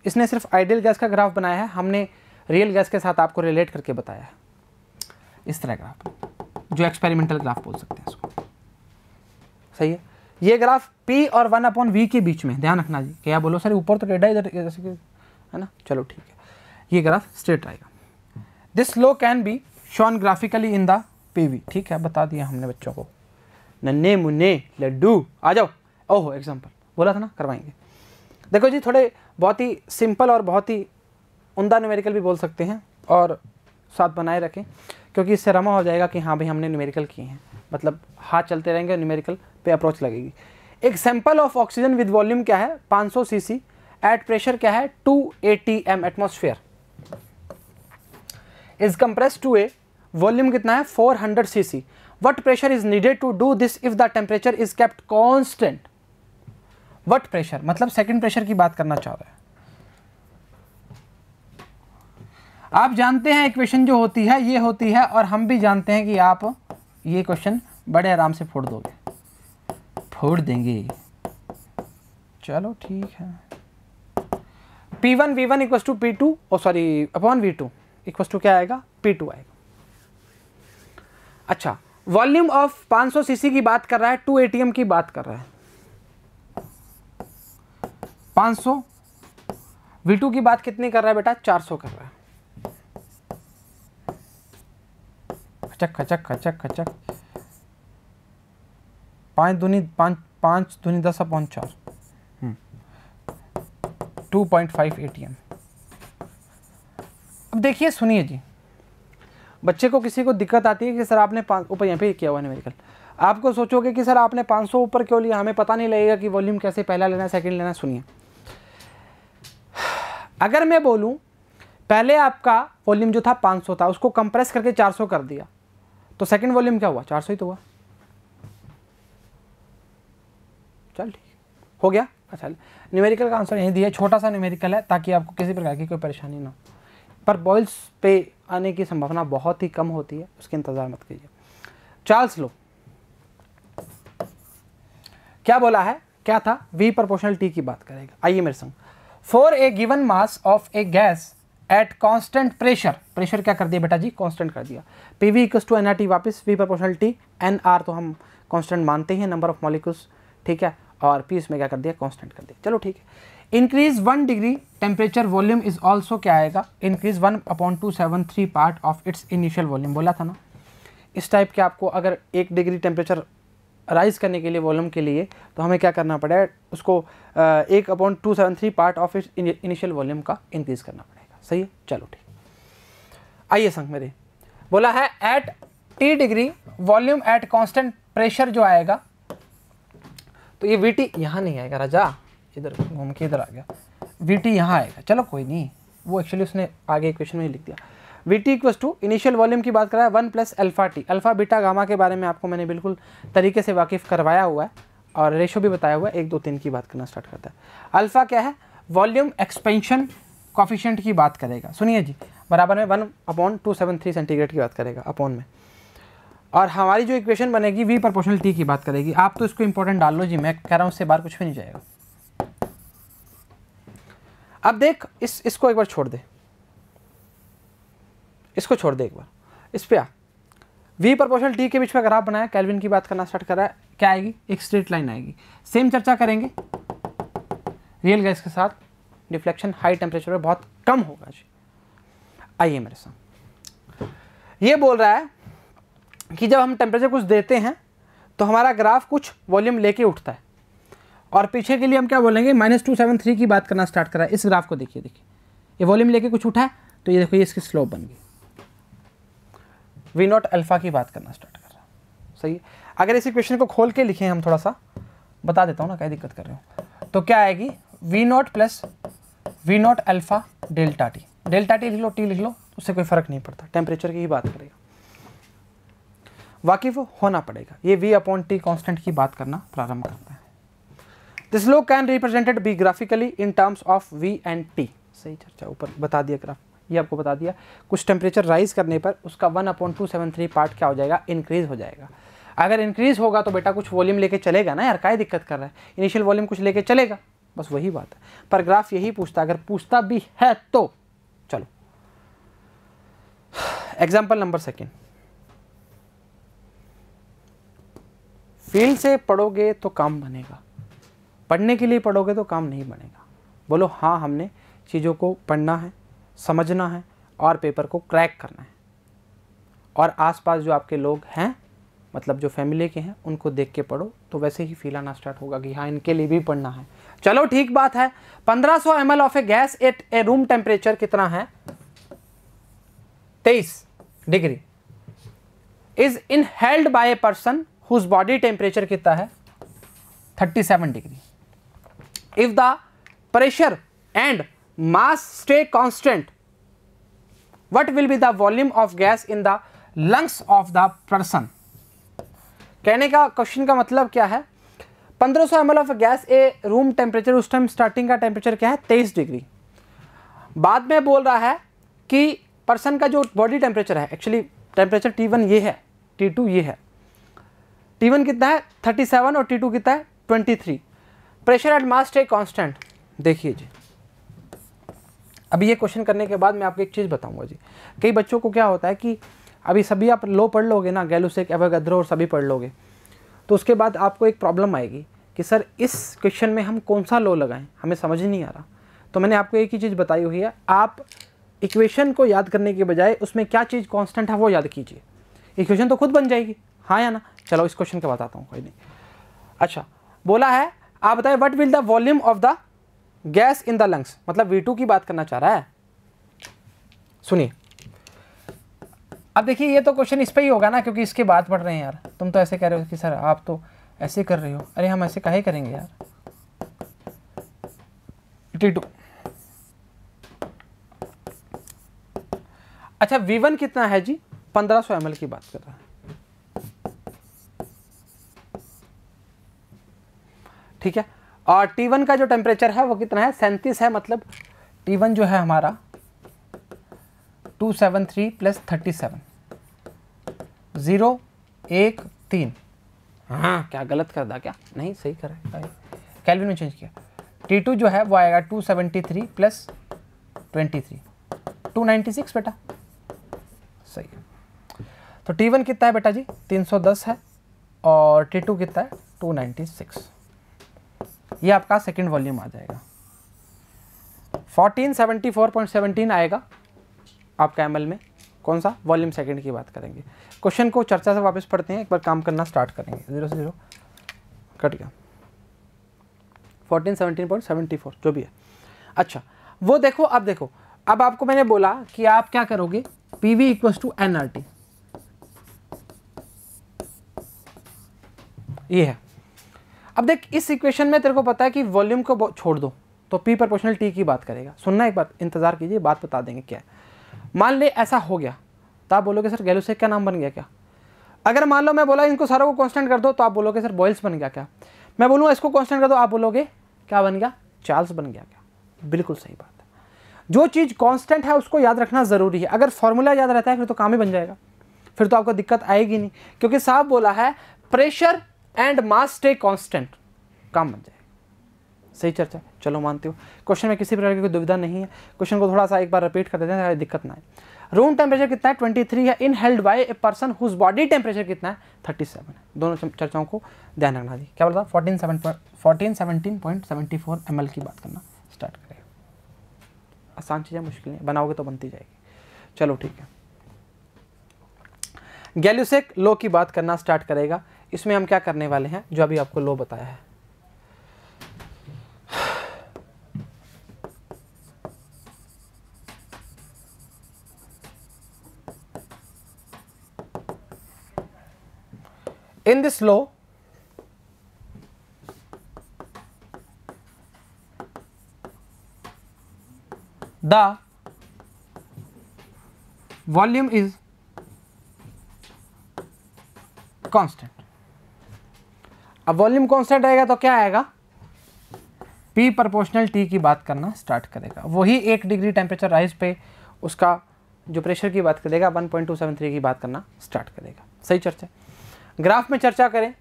इसने सिर्फ आइडियल गैस का ग्राफ बनाया है हमने रियल गैस के साथ आपको रिलेट करके बताया है इस तरह ग्राफ जो एक्सपेरिमेंटल ग्राफ बोल सकते हैं इसको सही है ये ग्राफ पी और वन अपॉन वी के बीच में ध्यान रखना जी क्या बोलो सर ऊपर तो टेढ़ा इधर जैसे कि है ना चलो ठीक है ये ग्राफ स्ट्रेट आएगा this law can be shown graphically in the P ठीक है बता दिया हमने बच्चों को नन्हे मुन्ने लड्डू आ जाओ ओहो एग्जाम्पल बोला था ना करवाएंगे देखो जी थोड़े बहुत ही सिंपल और बहुत ही उमदा न्यूमेरिकल भी बोल सकते हैं और साथ बनाए रखें क्योंकि इससे रमा हो जाएगा कि हाँ भाई हमने न्यूमेरिकल किए हैं मतलब हाथ चलते रहेंगे न्यूमेरिकल पे अप्रोच लगेगी एक sample of oxygen with volume क्या है 500 सीसी एट प्रेशर क्या है 280 A T M atmosphere is compress to a volume कितना है 400 CC what pressure is needed to do this if the temperature is kept constant what pressure मतलब second pressure की बात करना चाह रहे हैं आप जानते हैं इक्वेशन जो होती है ये होती है और हम भी जानते हैं कि आप ये क्वेश्चन बड़े आराम से फोड़ दोगे फोड़ देंगे चलो ठीक है P1 V1 V one equal to P two और sorry upon V two equal to क्या आएगा P2 आएगा अच्छा वॉल्यूम ऑफ 500 सीसी की बात कर रहा है 2 ए की बात कर रहा है पाँच सौ वी टू की बात कितनी कर रहा है बेटा चार सौ कर रहा है खचक खचक खचक खचक पाँच दूनी पाँच पाँच दूनी दस पाँच चार two point five A T M अब देखिए सुनिए जी बच्चे को किसी को दिक्कत आती है कि सर आपने पाँच ऊपर यहाँ पे किया हुआ कल आपको सोचोगे कि सर आपने पाँच सौ ऊपर क्यों लिया हमें पता नहीं लगेगा कि वॉल्यूम कैसे पहला लेना है सेकेंड लेना है सुनिए अगर मैं बोलूँ पहले आपका वॉल्यूम जो था 500 था उसको कंप्रेस करके 400 कर दिया तो सेकंड वॉल्यूम क्या हुआ 400 ही तो हुआ चल ठीक हो गया अच्छा न्यूमेरिकल का आंसर यही दिया छोटा सा न्यूमेरिकल है ताकि आपको किसी प्रकार की कोई परेशानी ना हो पर बॉयल्स पे आने की संभावना बहुत ही कम होती है उसके इंतज़ार मत कीजिए चार्ल्स लो क्या बोला है क्या था वी प्रोपोर्शनल टी की बात करेगा आइए मेरे संग for a given mass of a gas at constant pressure pressure क्या कर दिया बेटा जी कांस्टेंट कर दिया P V equal to N R T वापस V proportional T N R तो हम कांस्टेंट मानते हैं नंबर ऑफ मॉलिक्यूल्स ठीक है और पी इसमें क्या कर दिया कॉन्स्टेंट कर दिया चलो ठीक है increase one degree temperature volume is also क्या आएगा increase one upon two seven three part of its initial volume बोला था ना इस टाइप के आपको अगर एक डिग्री टेम्परेचर राइज करने के लिए वॉल्यूम के लिए तो हमें क्या करना पड़ेगा उसको एक upon two seven three part of इस इनिशियल वॉल्यूम का इंक्रीज करना पड़ेगा सही है चलो ठीक आइए संग मेरे बोला है at T degree volume at constant pressure जो आएगा तो ये वी टी यहाँ नहीं आएगा राजा इधर घूम के इधर आ गया वी टी यहाँ आएगा चलो कोई नहीं वो एक्चुअली उसने आगे क्वेश्चन में लिख दिया V T equals to initial volume की बात करा है one plus alpha T alpha beta gamma के बारे में आपको मैंने बिल्कुल तरीके से वाकिफ़ करवाया हुआ है और रेशो भी बताया हुआ है एक दो तीन की बात करना स्टार्ट करता है अल्फ़ा क्या है वॉल्यूम एक्सपेंशन कॉफिशेंट की बात करेगा सुनिए जी बराबर में one upon two seven three centigrade की बात करेगा अपॉन में और हमारी जो इक्वेशन बनेगी वी प्रोपोर्शनल टी की बात करेगी आप तो इसको इंपॉर्टेंट डाल लो जी मैं कह रहा हूँ उससे बाहर कुछ भी नहीं जाएगा अब देख इस इसको एक बार छोड़ दे इसको छोड़ दे एक बार इस पर आ वी प्रपोशल डी के बीच में ग्राफ बनाया कैलविन की बात करना स्टार्ट करा क्या आएगी एक स्ट्रेट लाइन आएगी सेम चर्चा करेंगे रियल गैस के साथ डिफ्लेक्शन हाई टेम्परेचर पर बहुत कम होगा जी आइए मेरे साथ ये बोल रहा है कि जब हम टेम्परेचर कुछ देते हैं तो हमारा ग्राफ कुछ वॉल्यूम लेके उठता है और पीछे के लिए हम क्या बोलेंगे माइनस टू सेवन थ्री की बात करना स्टार्ट करा इस ग्राफ को देखिए देखिए ये वॉल्यूम लेके कुछ उठा है तो ये देखो ये इसकी स्लोप बन गई वी नॉट अल्फ़ा की बात करना स्टार्ट कर रहा हूँ सही अगर इसी क्वेश्चन को खोल के लिखें हम थोड़ा सा बता देता हूँ ना क्या दिक्कत कर रहे हो तो क्या आएगी V naught plus V naught alpha delta T delta T लिख लो टी लिख लो उससे कोई फ़र्क नहीं पड़ता टेम्परेचर की ही बात करेगा वाकिफ होना पड़ेगा ये वी अपॉन टी कॉन्स्टेंट की बात करना प्रारंभ करता है this law can represented be graphically in terms of V and T सही चर्चा ऊपर बता दिया ग्राफ ये आपको बता दिया कुछ टेम्परेचर राइज करने पर उसका one upon two seven three part क्या हो जाएगा इंक्रीज़ हो जाएगा अगर इंक्रीज़ होगा तो बेटा कुछ वॉल्यूम लेके चलेगा ना यार काय दिक्कत कर रहा है इनिशियल वॉल्यूम कुछ लेके चलेगा बस वही बात है पर ग्राफ यही पूछता अगर पूछता भी है तो चलो एग्जाम्पल नंबर सेकेंड फील्ड से पढ़ोगे तो काम बनेगा पढ़ने के लिए पढ़ोगे तो काम नहीं बनेगा बोलो हाँ हमने चीज़ों को पढ़ना है समझना है और पेपर को क्रैक करना है और आसपास जो आपके लोग हैं मतलब जो फैमिली के हैं उनको देख के पढ़ो तो वैसे ही फील आना स्टार्ट होगा कि हाँ इनके लिए भी पढ़ना है चलो ठीक बात है 1500 सौ M of a gas at a room temperature कितना है 23 degree is in held by a person whose body temperature कितना है 37 degree if the pressure and mass stay constant, what will be the volume of gas in the lungs of the person? कहने का question का मतलब क्या है 1500 सौ M of gas a room temperature उस टाइम स्टार्टिंग का टेम्परेचर क्या है 23 डिग्री बाद में बोल रहा है कि पर्सन का जो बॉडी टेम्परेचर है एक्चुअली टेम्परेचर टी वन ये है टी टू ये है टी वन कितना है थर्टी सेवन और टी टू कितना है twenty three pressure at mass stay constant देखिए जी अभी ये क्वेश्चन करने के बाद मैं आपको एक चीज़ बताऊंगा जी कई बच्चों को क्या होता है कि अभी सभी आप लो पढ़ लोगे ना गैलूसेक एवागद्रो और सभी पढ़ लोगे तो उसके बाद आपको एक प्रॉब्लम आएगी कि सर इस क्वेश्चन में हम कौन सा लो लगाएं हमें समझ ही नहीं आ रहा तो मैंने आपको एक ही चीज़ बताई हुई है आप इक्वेशन को याद करने के बजाय उसमें क्या चीज़ कॉन्स्टेंट है वो याद कीजिए इक्वेशन तो खुद बन जाएगी हाँ या ना चलो इस क्वेश्चन के बताता हूँ कोई नहीं अच्छा बोला है आप बताएं what will the volume of the gas in the lungs मतलब वी की बात करना चाह रहा है सुनिए अब देखिए ये तो क्वेश्चन इस पर ही होगा ना क्योंकि इसके बाद पढ़ रहे हैं यार तुम तो ऐसे कह रहे हो कि सर आप तो ऐसे कर रहे हो अरे हम ऐसे काहे करेंगे यार टी टू अच्छा वी वन कितना है जी पंद्रह सौ एम की बात कर रहा है ठीक है और टी वन का जो टेम्परेचर है वो कितना है सैंतीस है मतलब टी वन जो है हमारा two seven three plus thirty seven zero एक तीन हाँ क्या गलत कर दा क्या नहीं सही कर कैलविन में चेंज किया टी टू जो है वो आएगा two seventy three plus twenty three two ninety six बेटा सही है तो टी वन कितना है बेटा जी तीन सौ दस है और टी टू कितना है टू नाइन्टी सिक्स ये आपका सेकेंड वॉल्यूम आ जाएगा 1474.17 आएगा आपका एम में कौन सा वॉल्यूम सेकंड की बात करेंगे क्वेश्चन को चर्चा से वापस पढ़ते हैं एक बार काम करना स्टार्ट करेंगे जीरो से जीरो कट गया fourteen seventeen point seventy four जो भी है अच्छा वो देखो अब देखो अब आपको मैंने बोला कि आप क्या करोगे P V equals to N R T ये है अब देख इस इक्वेशन में तेरे को पता है कि वॉल्यूम को छोड़ दो तो पी प्रपोर्शनल टी की बात करेगा सुनना एक बात इंतजार कीजिए बात बता देंगे क्या है मान ले ऐसा हो गया तो आप बोलोगे सर गैलोसेक का नाम बन गया क्या अगर मान लो मैं बोला इनको सारों को कॉन्स्टेंट कर दो तो आप बोलोगे सर बॉयल्स बन गया क्या मैं बोलूँ इसको कॉन्स्टेंट कर दो आप बोलोगे क्या बन गया चार्ल्स बन गया क्या बिल्कुल सही बात है जो चीज़ कॉन्स्टेंट है उसको याद रखना ज़रूरी है अगर फॉर्मूला याद रहता है फिर तो काम ही बन जाएगा फिर तो आपको दिक्कत आएगी नहीं क्योंकि साहब बोला है pressure and mass stay constant काम बन जाए सही चर्चा चलो मानते हो क्वेश्चन में किसी प्रकार की कोई दुविधा नहीं है क्वेश्चन को थोड़ा सा एक बार रिपीट कर देते हैं दिक्कत ना है रूम टेम्परेचर कितना है ट्वेंटी थ्री है in held by a person whose body temperature कितना है सेवन है दोनों चर्चाओं को ध्यान रखना जी क्या बोला fourteen seven fourteen seventeen point seventy four M L की बात करना स्टार्ट करें आसान चीज़ें मुश्किल नहीं बनाओगे तो बनती जाएगी चलो ठीक है गैल्यूसेक लो की बात करना स्टार्ट करेगा इसमें हम क्या करने वाले हैं जो अभी आपको लो बताया है in this law the volume is constant अब वॉल्यूम कॉन्स्टेंट रहेगा तो क्या आएगा पी प्रपोर्शनल टी की बात करना स्टार्ट करेगा वही एक डिग्री टेम्परेचर राइज पे उसका जो प्रेशर की बात करेगा 1.273 की बात करना स्टार्ट करेगा सही चर्चा ग्राफ में चर्चा करें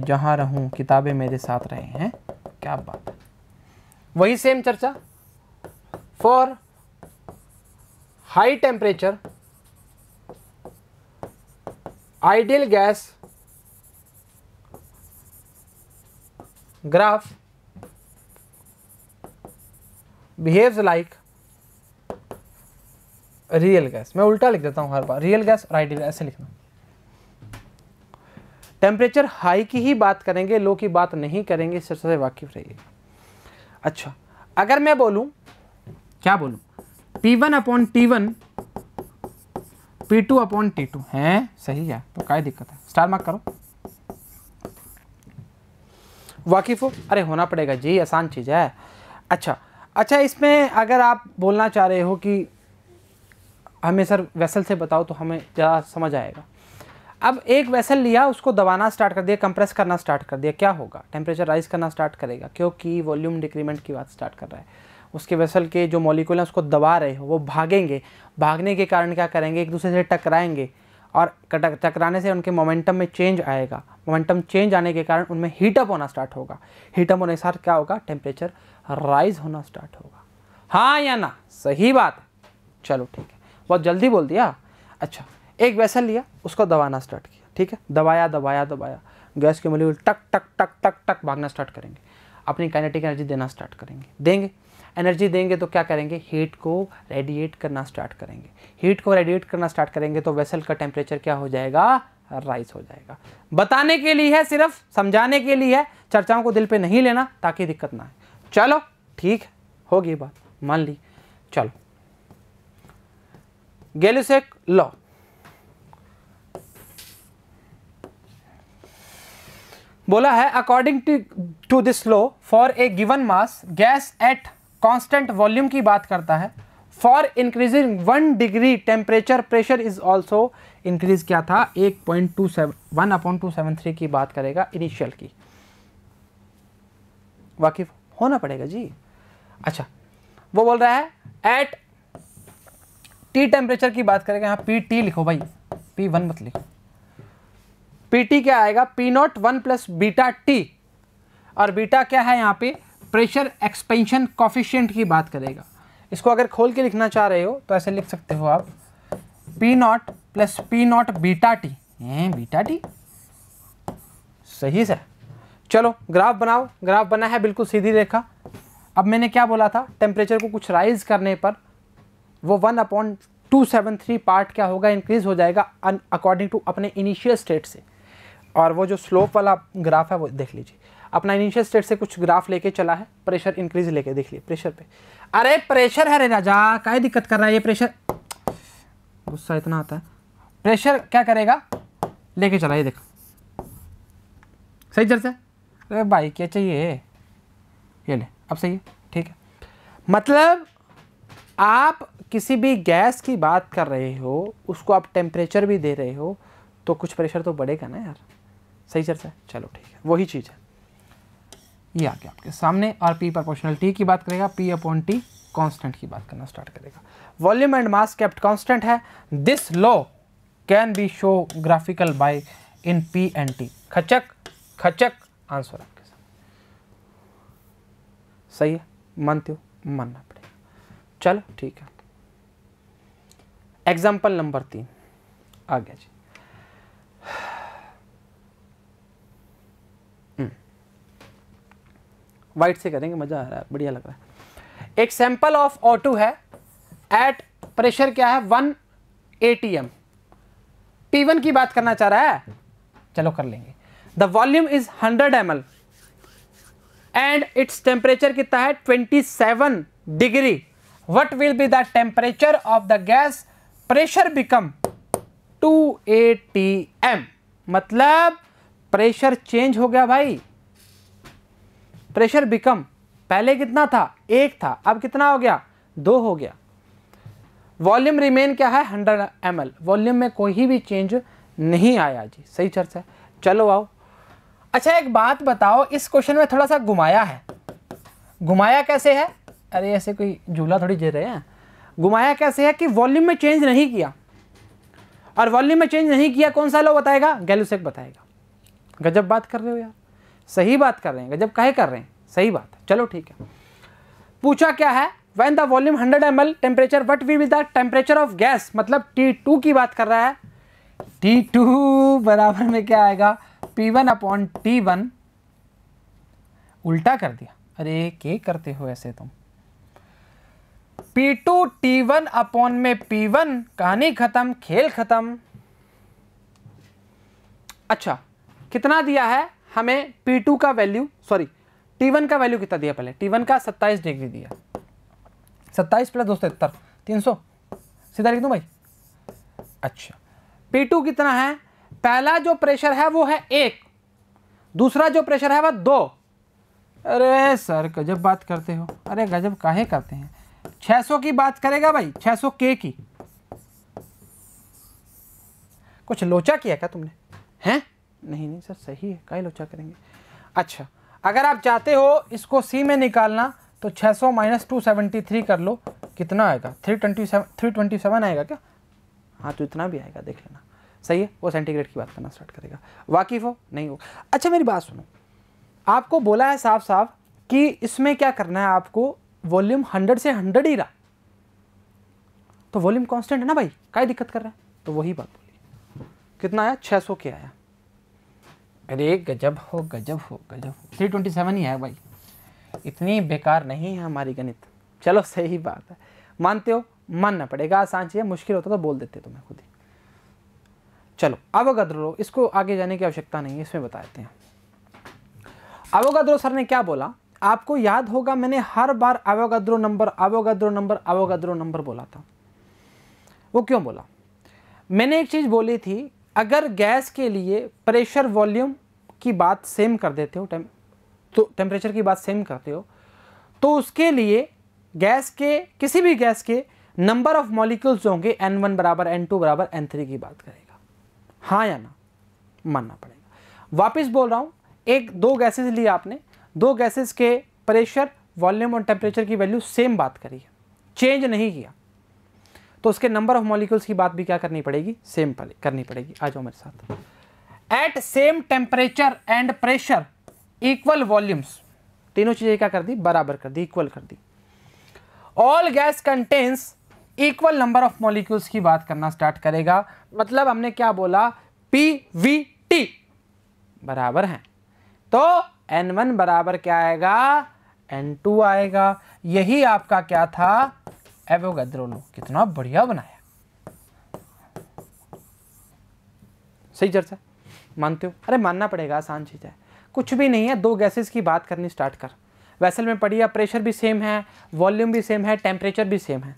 मैं जहाँ रहूँ किताबें मेरे साथ रहे हैं क्या बात है वही सेम चर्चा for high temperature ideal gas graph behaves like real gas मैं उल्टा लिख देता हूँ हर बार रियल गैस और आइडियल ऐसे लिखना टेम्परेचर हाई की ही बात करेंगे लो की बात नहीं करेंगे सिर्फ से वाकिफ रहिए अच्छा अगर मैं बोलूँ क्या बोलूँ P1 one upon T one P two upon T two है सही है तो क्या दिक्कत है स्टार मार्क करो वाकिफ हो अरे होना पड़ेगा जी आसान चीज़ है अच्छा अच्छा इसमें अगर आप बोलना चाह रहे हो कि हमें सर वैसल से बताओ तो हमें ज़्यादा समझ आएगा अब एक वैसल लिया उसको दबाना स्टार्ट कर दिया कंप्रेस करना स्टार्ट कर दिया क्या होगा टेम्परेचर राइज करना स्टार्ट करेगा क्योंकि वॉल्यूम डिक्रीमेंट की बात स्टार्ट कर रहा है उसके वैसल के जो मॉलिक्यूल हैं उसको दबा रहे हो वो भागेंगे भागने के कारण क्या करेंगे एक दूसरे से टकराएंगे और टकराने से उनके मोमेंटम में चेंज आएगा मोमेंटम चेंज आने के कारण उनमें हीटअप होना स्टार्ट होगा हीटअप होने के साथ क्या होगा टेम्परेचर राइज होना स्टार्ट होगा हाँ या ना सही बात चलो ठीक है बहुत जल्दी बोल दिया अच्छा एक वैसल लिया उसको दबाना स्टार्ट किया ठीक है दबाया दबाया दबाया गैस के मॉलिक्यूल टक टक टक टक टक भागना स्टार्ट करेंगे अपनी काइनेटिक एनर्जी देना स्टार्ट करेंगे देंगे एनर्जी देंगे तो क्या करेंगे हीट को रेडिएट करना स्टार्ट करेंगे हीट को रेडिएट करना स्टार्ट करेंगे तो वेसल का टेम्परेचर क्या हो जाएगा राइज हो जाएगा बताने के लिए है सिर्फ समझाने के लिए है चर्चाओं को दिल पे नहीं लेना ताकि दिक्कत ना आए चलो ठीक होगी बात मान ली चलो गैलिसेक लॉ बोला है according to this law for a given mass gas at constant volume की बात करता है for increasing one degree temperature pressure is also increase क्या था एक point two seven one upon two seven three की बात करेगा इनिशियल की वाकिफ होना पड़ेगा जी अच्छा वो बोल रहा है एट टी टेम्परेचर की बात करेगा यहाँ पी टी लिखो भाई पी वन मत लिखो पी टी क्या आएगा P naught one plus beta T और बीटा क्या है यहाँ पे प्रेशर एक्सपेंशन कॉफिशियंट की बात करेगा इसको अगर खोल के लिखना चाह रहे हो तो ऐसे लिख सकते हो आप P naught plus P naught beta T beta T सही सर चलो ग्राफ बनाओ ग्राफ बना है बिल्कुल सीधी रेखा अब मैंने क्या बोला था टेम्परेचर को कुछ राइज करने पर वो one upon two seven three part क्या होगा इंक्रीज हो जाएगा अकॉर्डिंग टू अपने इनिशियल स्टेट से और वो जो स्लोप वाला ग्राफ है वो देख लीजिए अपना इनिशियल स्टेट से कुछ ग्राफ लेके चला है प्रेशर इंक्रीज लेके देख लिए प्रेशर पे अरे प्रेशर है रे राजा का दिक्कत कर रहा है ये प्रेशर गुस्सा इतना आता है प्रेशर क्या करेगा लेके चला ये देखो सही जर से अरे भाई क्या चाहिए ये ले अब सही है ठीक है मतलब आप किसी भी गैस की बात कर रहे हो उसको आप टेम्परेचर भी दे रहे हो तो कुछ प्रेशर तो बढ़ेगा ना यार सही चर्चा है चलो ठीक है वही चीज़ है ये आ गया आपके सामने और पी प्रोपोर्शनल टी की बात करेगा पी अपॉन टी कॉन्स्टेंट की बात करना स्टार्ट करेगा volume and mass kept constant है this law can be show graphical by in P and T खचक खचक आंसर आपके सामने सही है मानते हो मानना पड़ेगा चलो ठीक है एग्जाम्पल नंबर तीन आ गया जी व्हाइट से करेंगे मज़ा आ रहा है बढ़िया लग रहा है एक सैंपल ऑफ ओ टू है एट प्रेशर क्या है one A T M P one की बात करना चाह रहा है चलो कर लेंगे the volume is hundred M L and its temperature कितना है twenty seven degree what will be the temperature of the gas pressure become two A T M मतलब प्रेशर चेंज हो गया भाई प्रेशर बिकम पहले कितना था एक था अब कितना हो गया दो हो गया वॉल्यूम रिमेन क्या है हंड्रेड एम वॉल्यूम में कोई भी चेंज नहीं आया जी सही चर्चा है चलो आओ अच्छा एक बात बताओ इस क्वेश्चन में थोड़ा सा घुमाया है घुमाया कैसे है अरे ऐसे कोई झूला थोड़ी जे रहे हैं घुमाया कैसे है कि वॉल्यूम में चेंज नहीं किया और वॉल्यूम में चेंज नहीं किया कौन सा लो बताएगा गैलूसेक बताएगा गजब बात कर रहे हो यार सही बात कर रहे हैं जब कहे कर रहे हैं सही बात है चलो ठीक है पूछा क्या है when the volume hundred M L temperature what we will the temperature of gas मतलब टी टू की बात कर रहा है टी टू बराबर में क्या आएगा P one upon T one उल्टा कर दिया अरे के करते हो ऐसे तुम P two T one upon में पी वन कहानी खत्म खेल खत्म अच्छा कितना दिया है हमें P2 का वैल्यू सॉरी T1 का वैल्यू कितना दिया पहले T1 का 27 डिग्री दिया 27 प्लस दो सौ तिहत्तर तीन सौ सीधा लिख दूँ भाई अच्छा P2 कितना है पहला जो प्रेशर है वो है एक दूसरा जो प्रेशर है वह दो अरे सर गजब बात करते हो अरे गजब काहे करते हैं 600 की बात करेगा भाई 600 के की कुछ लोचा किया क्या तुमने हैं नहीं नहीं सर सही है कई लोचा करेंगे अच्छा अगर आप चाहते हो इसको सी में निकालना तो 600 सौ माइनस टू कर लो कितना आएगा 327 327 आएगा क्या हाँ तो इतना भी आएगा देख लेना सही है वो सेंटीग्रेड की बात करना स्टार्ट करेगा वाकिफ हो नहीं हो अच्छा मेरी बात सुनो आपको बोला है साफ साफ कि इसमें क्या करना है आपको वॉल्यूम हंड्रेड से हंड्रेड ही रहा तो वॉल्यूम कांस्टेंट है ना भाई क्या दिक्कत कर रहा है तो वही बात बोली कितना आया 600 के आया अरे गजब हो गजब हो गजब हो थ्री ट्वेंटी सेवन ही है भाई इतनी बेकार नहीं है हमारी गणित चलो सही बात है मानते हो मानना पड़ेगा आसान चाहिए मुश्किल होता तो बोल देते तुम्हें खुद ही चलो अवगद्रो इसको आगे जाने की आवश्यकता नहीं है इसमें बता देते हैं अवगद्रो सर ने क्या बोला आपको याद होगा मैंने हर बार Avogadro number Avogadro number Avogadro number बोला था वो क्यों बोला मैंने एक चीज़ बोली थी अगर गैस के लिए प्रेशर वॉल्यूम की बात सेम कर देते हो टेम तो टेम्परेचर की बात सेम करते हो तो उसके लिए गैस के किसी भी गैस के नंबर ऑफ मॉलिक्यूल्स होंगे एन वन बराबर एन टू बराबर एन थ्री की बात करेगा हाँ या ना मानना पड़ेगा वापस बोल रहा हूँ एक दो गैसेस लिए आपने दो गैसेस के प्रेशर वॉल्यूम और टेम्परेचर की वैल्यू सेम बात करी है चेंज नहीं किया तो उसके नंबर ऑफ मॉलिक्यूल्स की बात भी क्या करनी पड़ेगी सेम करनी पड़ेगी आ जाओ मेरे साथ at same temperature and pressure equal volumes तीनों चीज़ें क्या कर दी बराबर कर दी इक्वल कर दी all gas contains equal number of molecules की बात करना स्टार्ट करेगा मतलब हमने क्या बोला पी वी टी बराबर हैं तो एन वन बराबर क्या आएगा एन टू आएगा यही आपका क्या था एवोगैद्रो लो कितना बढ़िया बनाया सही चर्चा मानते हो अरे मानना पड़ेगा आसान चीज़ है कुछ भी नहीं है दो गैसेस की बात करनी स्टार्ट कर वैसल में पड़ी है प्रेशर भी सेम है वॉल्यूम भी सेम है टेम्परेचर भी सेम है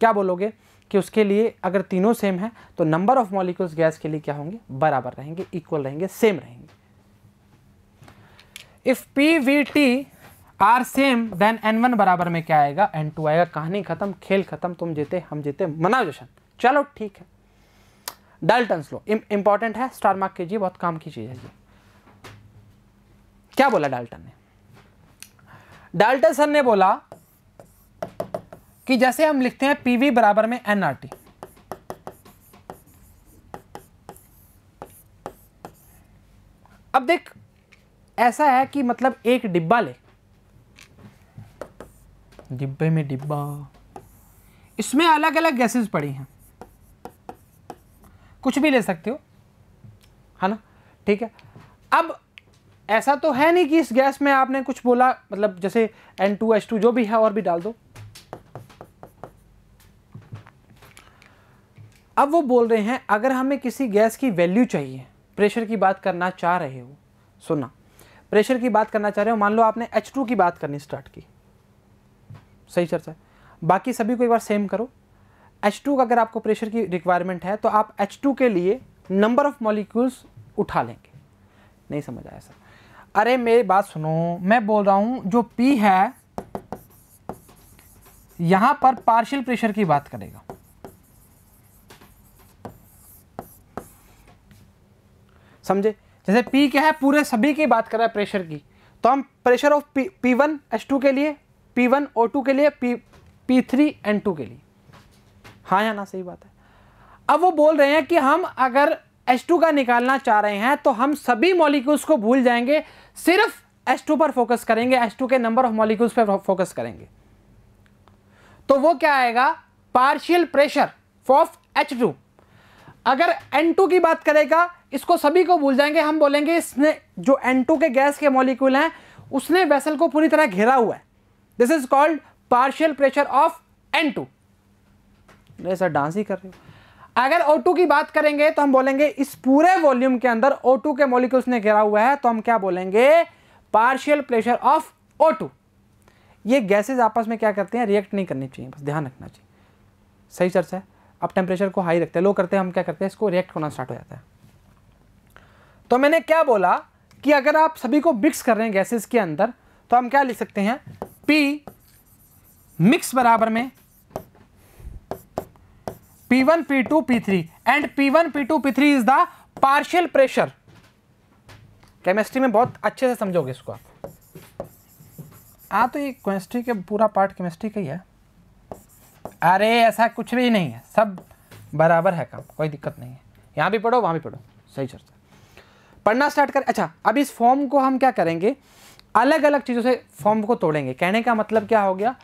क्या बोलोगे कि उसके लिए अगर तीनों सेम है तो नंबर ऑफ मॉलिक्यूल्स गैस के लिए क्या होंगे बराबर रहेंगे इक्वल रहेंगे सेम रहेंगे if P V T are same then N one बराबर में क्या आएगा एन टू आएगा कहानी खत्म खेल खत्म तुम जीते हम जीते मनाओ जशन चलो ठीक है डाल्टन स्लो इंपॉर्टेंट है स्टार मार्क कीजिए बहुत काम की चीज़ है ये क्या बोला डाल्टन ने डाल्टन सर ने बोला कि जैसे हम लिखते हैं पीवी बराबर में एन आर टी अब देख ऐसा है कि मतलब एक डिब्बा ले डिब्बे में डिब्बा इसमें अलग अलग गैसेस पड़ी हैं कुछ भी ले सकते हो है ना ठीक है अब ऐसा तो है नहीं कि इस गैस में आपने कुछ बोला मतलब जैसे एन टू एच टू जो भी है और भी डाल दो अब वो बोल रहे हैं अगर हमें किसी गैस की वैल्यू चाहिए प्रेशर की बात करना चाह रहे हो सुनना प्रेशर की बात करना चाह रहे हो मान लो आपने एच टू की बात करनी स्टार्ट की सही चर्चा है बाकी सभी को एक बार सेम करो H2 का अगर आपको प्रेशर की रिक्वायरमेंट है तो आप H2 के लिए नंबर ऑफ मॉलिक्यूल्स उठा लेंगे नहीं समझ आया सर अरे मेरी बात सुनो मैं बोल रहा हूँ जो P है यहाँ पर पार्शियल प्रेशर की बात करेगा समझे जैसे P क्या है पूरे सभी की बात कर रहा है प्रेशर की तो हम pressure of P1 P one H two के लिए P1 O2 के लिए P P3 N2 के लिए हाँ या ना सही बात है अब वो बोल रहे हैं कि हम अगर H2 का निकालना चाह रहे हैं तो हम सभी मॉलिक्यूल्स को भूल जाएंगे सिर्फ H2 पर फोकस करेंगे H2 के नंबर ऑफ मॉलिक्यूल्स पर फोकस करेंगे तो वो क्या आएगा पार्शियल प्रेशर ऑफ H2 अगर N2 की बात करेगा इसको सभी को भूल जाएंगे हम बोलेंगे इसने जो N2 के गैस के मॉलिक्यूल हैं उसने वेसल को पूरी तरह घेरा हुआ है this is called partial pressure of N two sir dance ही कर रहे हो अगर O2 की बात करेंगे तो हम बोलेंगे इस पूरे वॉल्यूम के अंदर O2 के मॉलिक्यूल्स ने घिरा हुआ है तो हम क्या बोलेंगे पार्शियल प्रेशर ऑफ O2 ये गैसेज आपस में क्या करते हैं रिएक्ट नहीं करनी चाहिए बस ध्यान रखना चाहिए सही चर्चा है अब टेम्परेचर को हाई रखते हैं लो करते हैं हम क्या करते हैं इसको रिएक्ट होना स्टार्ट हो जाता है तो मैंने क्या बोला कि अगर आप सभी को मिक्स कर रहे हैं गैसेस के अंदर तो हम क्या लिख सकते हैं पी मिक्स बराबर में P1, P2, P3 and P1, P2, P3 is the partial pressure chemistry में बहुत अच्छे से समझोगे इसको आप हाँ तो ये केमिस्ट्री के पूरा पार्ट केमिस्ट्री का ही है अरे ऐसा कुछ भी नहीं है सब बराबर है काम कोई दिक्कत नहीं है यहाँ भी पढ़ो वहाँ भी पढ़ो सही चर्चा पढ़ना स्टार्ट कर अच्छा अब इस फॉर्म को हम क्या करेंगे अलग अलग चीज़ों से फॉर्म को तोड़ेंगे कहने का मतलब क्या हो गया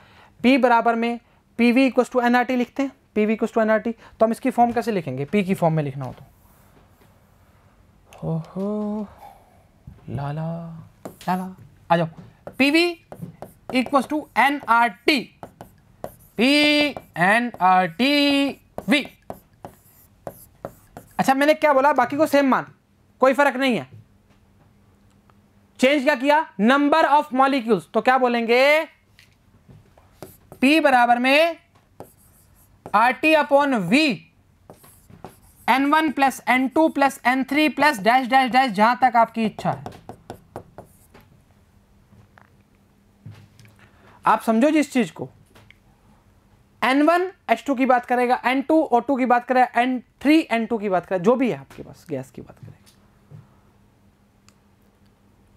पी बराबर में P V equal to N R T लिखते हैं P V equals to N R T तो हम इसकी फॉर्म कैसे लिखेंगे पी की फॉर्म में लिखना हो तो हो लाला लाला आ जाओ P V equal to N R T P N R T V अच्छा मैंने क्या बोला बाकी को सेम मान कोई फर्क नहीं है चेंज क्या किया नंबर ऑफ मॉलिक्यूल्स तो क्या बोलेंगे पी बराबर में R T upon V N one plus N two plus N three plus dash dash dash जहां तक आपकी इच्छा है आप समझो जिस चीज को एन वन एच टू की बात करेगा एन टू ओ टू की बात करेगा एन थ्री एन टू की बात करेगा जो भी है आपके पास गैस की बात करें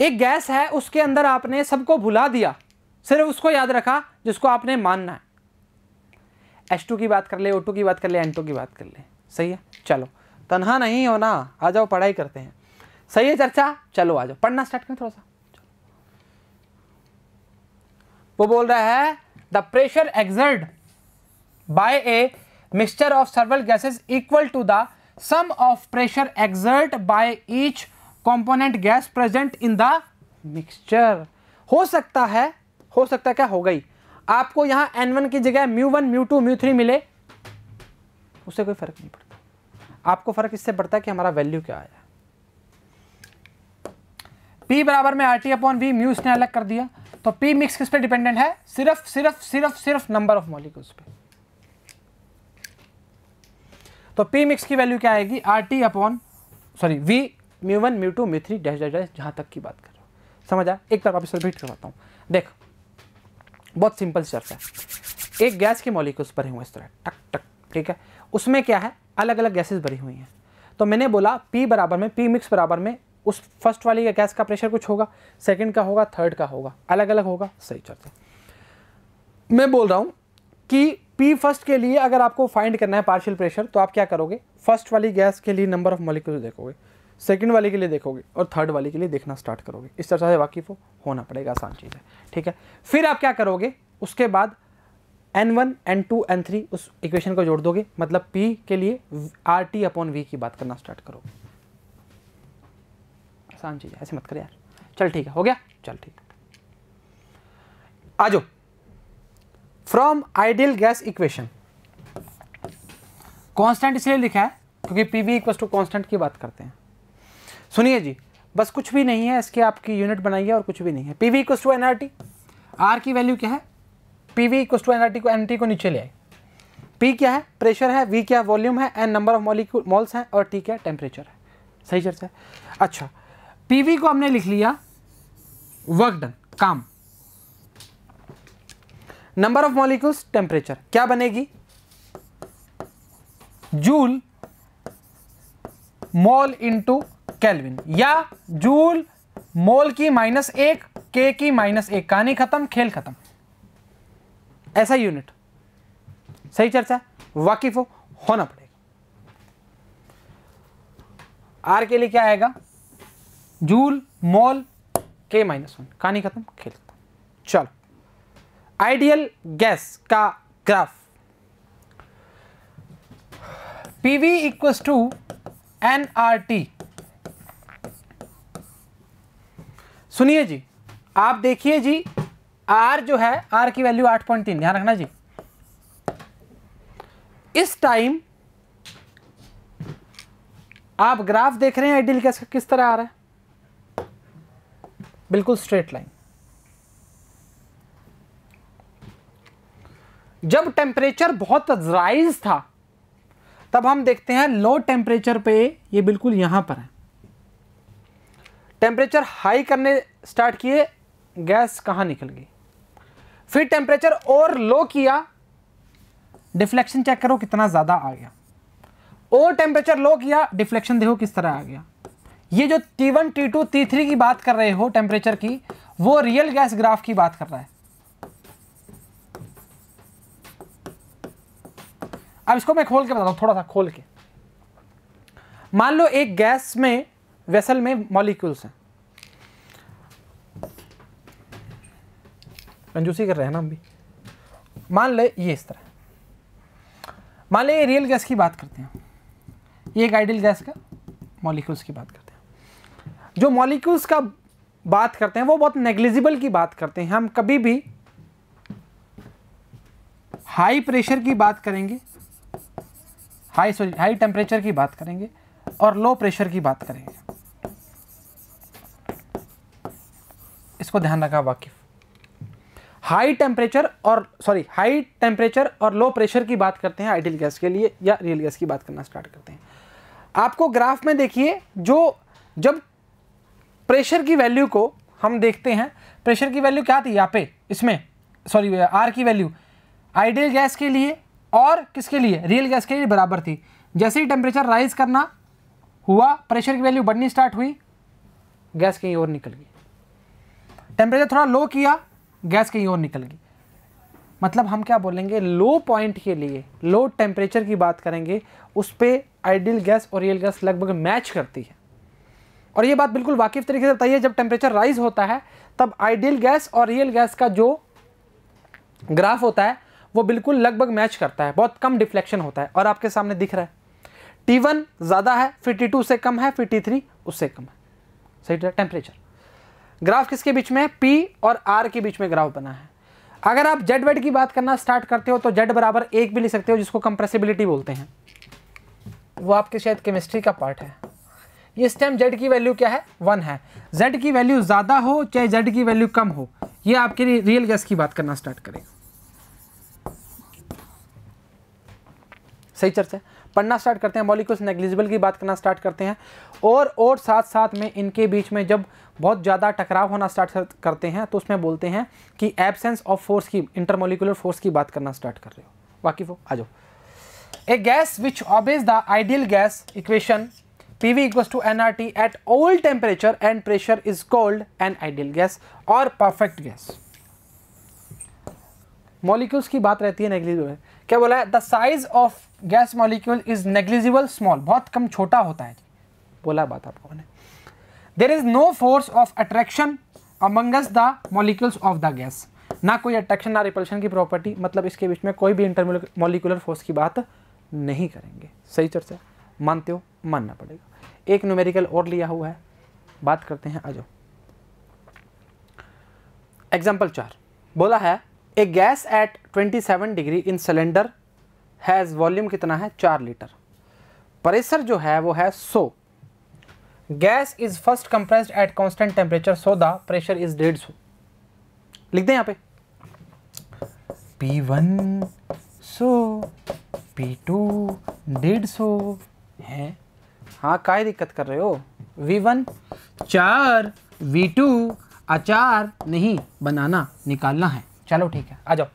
एक गैस है उसके अंदर आपने सबको भुला दिया सिर्फ उसको याद रखा जिसको आपने मानना है एस टू की बात कर ले ओ टू की बात कर ले एन टू की बात कर ले सही है चलो तनहा नहीं हो ना आ जाओ पढ़ाई करते हैं सही है चर्चा चलो आ जाओ पढ़ना स्टार्ट करें थोड़ा सा वो बोल रहा है the pressure exerted by a mixture of several gases equal to the sum of pressure exert by each component gas present in the mixture हो सकता है हो सकता है क्या हो गई आपको यहां एन वन की जगह mu one mu two mu three मिले उससे कोई फर्क नहीं पड़ता आपको फर्क इससे पड़ता है कि हमारा वैल्यू क्या आया पी बराबर में R T upon V mu इसने अलग कर दिया तो पी मिक्स किस पे डिपेंडेंट है सिर्फ सिर्फ सिर्फ सिर्फ नंबर ऑफ मॉलिक्यूल्स पे तो पी मिक्स की वैल्यू क्या आएगी R T upon sorry V mu one mu two mu three dash dash dash जहाँ तक की बात कर रहा हूँ समझ एक तरफ वापस रिपीट करवाता हूँ देख बहुत सिंपल चर्चा है एक गैस के मॉलिक्यूल्स भरे हुए इस तरह टक टक ठीक है उसमें क्या है अलग अलग गैसेज भरी हुई हैं तो मैंने बोला पी बराबर में पी मिक्स बराबर में उस फर्स्ट वाली गैस का प्रेशर कुछ होगा सेकंड का होगा थर्ड का होगा अलग अलग होगा सही चर्चा मैं बोल रहा हूँ कि पी फर्स्ट के लिए अगर आपको फाइंड करना है पार्शियल प्रेशर तो आप क्या करोगे फर्स्ट वाली गैस के लिए नंबर ऑफ मॉलिक्यूल्स देखोगे सेकंड वाले के लिए देखोगे और थर्ड वाले के लिए देखना स्टार्ट करोगे इस तरह से वाकिफ हो होना पड़ेगा आसान चीज़ है ठीक है फिर आप क्या करोगे उसके बाद N one N two N three उस इक्वेशन को जोड़ दोगे मतलब पी के लिए आर टी अपॉन वी की बात करना स्टार्ट करोगे आसान चीज़ है ऐसे मत करें यार चल ठीक है हो गया चल ठीक आ जाओ from ideal gas equation constant इसलिए लिखा है क्योंकि P V equals to constant की बात करते हैं सुनिए जी बस कुछ भी नहीं है इसके आपकी यूनिट बनाइए और कुछ भी नहीं है P V equal to N R T R की वैल्यू क्या है P V equal to N R T को एन टी को नीचे ले आए पी क्या है प्रेशर है वी क्या वॉल्यूम है N number of molecule moles हैं और टी क्या है टेम्परेचर है सही चर्चा है अच्छा पी वी को हमने लिख लिया वर्क डन काम नंबर ऑफ मॉलिक्यूल्स टेम्परेचर क्या बनेगी जूल मॉल इंटू कैलविन या जूल मोल की माइनस एक के की माइनस एक कहानी खत्म खेल खत्म ऐसा यूनिट सही चर्चा वाकिफ हो होना पड़ेगा आर के लिए क्या आएगा जूल मोल के माइनस वन कहानी खत्म खेल खत्म चलो आइडियल गैस का graph PV equals to N R T सुनिए जी आप देखिए जी आर जो है आर की वैल्यू आठ पॉइंट तीन ध्यान रखना जी इस टाइम आप ग्राफ देख रहे हैं आइडियल गैस का किस तरह आ रहा है बिल्कुल स्ट्रेट लाइन जब टेम्परेचर बहुत राइज था तब हम देखते हैं लो टेम्परेचर पे ये बिल्कुल यहां पर है टेम्परेचर हाई करने स्टार्ट किए गैस कहाँ निकल गई फिर टेम्परेचर और लो किया डिफ्लेक्शन चेक करो कितना ज़्यादा आ गया और टेम्परेचर लो किया डिफ्लेक्शन देखो किस तरह आ गया ये जो T one T two T three की बात कर रहे हो टेम्परेचर की वो रियल गैस ग्राफ की बात कर रहा है अब इसको मैं खोल के बताता थोड़ा सा खोल के मान लो एक गैस में वेसल में मॉलिक्यूल्स हैं कंजूसी कर रहे हैं ना हम भी मान ले ये इस तरह मान ले ये रियल गैस की बात करते हैं ये एक आइडियल गैस का मॉलिक्यूल्स की बात करते हैं जो मॉलिक्यूल्स का बात करते हैं वो बहुत नेग्लिजिबल की बात करते हैं हम कभी भी हाई प्रेशर की बात करेंगे हाई सॉरी हाई टेम्परेचर की बात करेंगे और लो प्रेशर की बात करेंगे इसको ध्यान रखा वाकिफ हाई टेम्परेचर और सॉरी हाई टेम्परेचर और लो प्रेशर की बात करते हैं आइडियल गैस के लिए या रियल गैस की बात करना स्टार्ट करते हैं आपको ग्राफ में देखिए जो जब प्रेशर की वैल्यू को हम देखते हैं प्रेशर की वैल्यू क्या थी यहाँ पे इसमें सॉरी आर की वैल्यू आइडियल गैस के लिए और किसके लिए रियल गैस के लिए बराबर थी जैसे ही टेम्परेचर राइज करना हुआ प्रेशर की वैल्यू बढ़नी स्टार्ट हुई गैस कहीं और निकल गई टेम्परेचर थोड़ा लो किया गैस कहीं और निकल गई मतलब हम क्या बोलेंगे लो पॉइंट के लिए लो टेम्परेचर की बात करेंगे उस पर आइडियल गैस और रियल गैस लगभग मैच करती है और ये बात बिल्कुल वाकिफ तरीके से बताइए जब टेम्परेचर राइज होता है तब आइडियल गैस और रियल गैस का जो ग्राफ होता है वो बिल्कुल लगभग मैच करता है बहुत कम डिफ्लेक्शन होता है और आपके सामने दिख रहा है टी वन ज़्यादा है फिफ्टी टू कम है फिफ्टी थ्री उससे कम है सही टेम्परेचर ग्राफ किसके बीच में पी और आर के बीच में ग्राफ बना है अगर आप जेड वेड की बात करना स्टार्ट करते हो तो जेड बराबर एक भी लिख सकते हो जिसको कंप्रेसिबिलिटी बोलते हैं वो आपके शायद केमिस्ट्री का पार्ट है ये इस टाइम जेड की वैल्यू क्या है वन है जेड की वैल्यू ज़्यादा हो चाहे जेड की वैल्यू कम हो ये आपके लिए रियल गैस की बात करना स्टार्ट करेगा सही चर्चा है पढ़ना स्टार्ट करते हैं मॉलिक्यूल्स नेग्लिजिबल की बात करना स्टार्ट करते हैं और और साथ साथ में इनके बीच में जब बहुत ज़्यादा टकराव होना स्टार्ट करते हैं तो उसमें बोलते हैं कि एबसेंस ऑफ फोर्स की इंटरमोलिकुलर फोर्स की बात करना स्टार्ट कर रहे हो वाकिफ हो आ जाओ a gas which obeys the ideal gas equation P V equals to N R T at all temperature and pressure is called an ideal gas और परफेक्ट गैस मॉलिक्यूल्स की बात रहती है नेग्लिजिबल क्या बोला है the size of gas molecule is negligible small बहुत कम छोटा होता है बोला बात आप लोगों ने there is no force of attraction amongst the molecules of the gas ना कोई अट्रैक्शन ना रिपल्शन की प्रॉपर्टी मतलब इसके बीच में कोई भी इंटर मॉलिकुलर फोर्स की बात नहीं करेंगे सही चर्चा मानते हो मानना पड़ेगा एक न्यूमेरिकल और लिया हुआ है बात करते हैं अजो एग्जाम्पल चार बोला है a gas at 27 degree in cylinder has volume कितना है चार लीटर प्रेशर जो है वो है so gas is first compressed at constant temperature so the pressure is डेढ़ सो लिख दें यहाँ पे P one so P two डेढ़ सो है हाँ काय दिक्कत कर रहे हो वी वन चार वी टू अचार नहीं बनाना निकालना है चलो ठीक है आ जाओ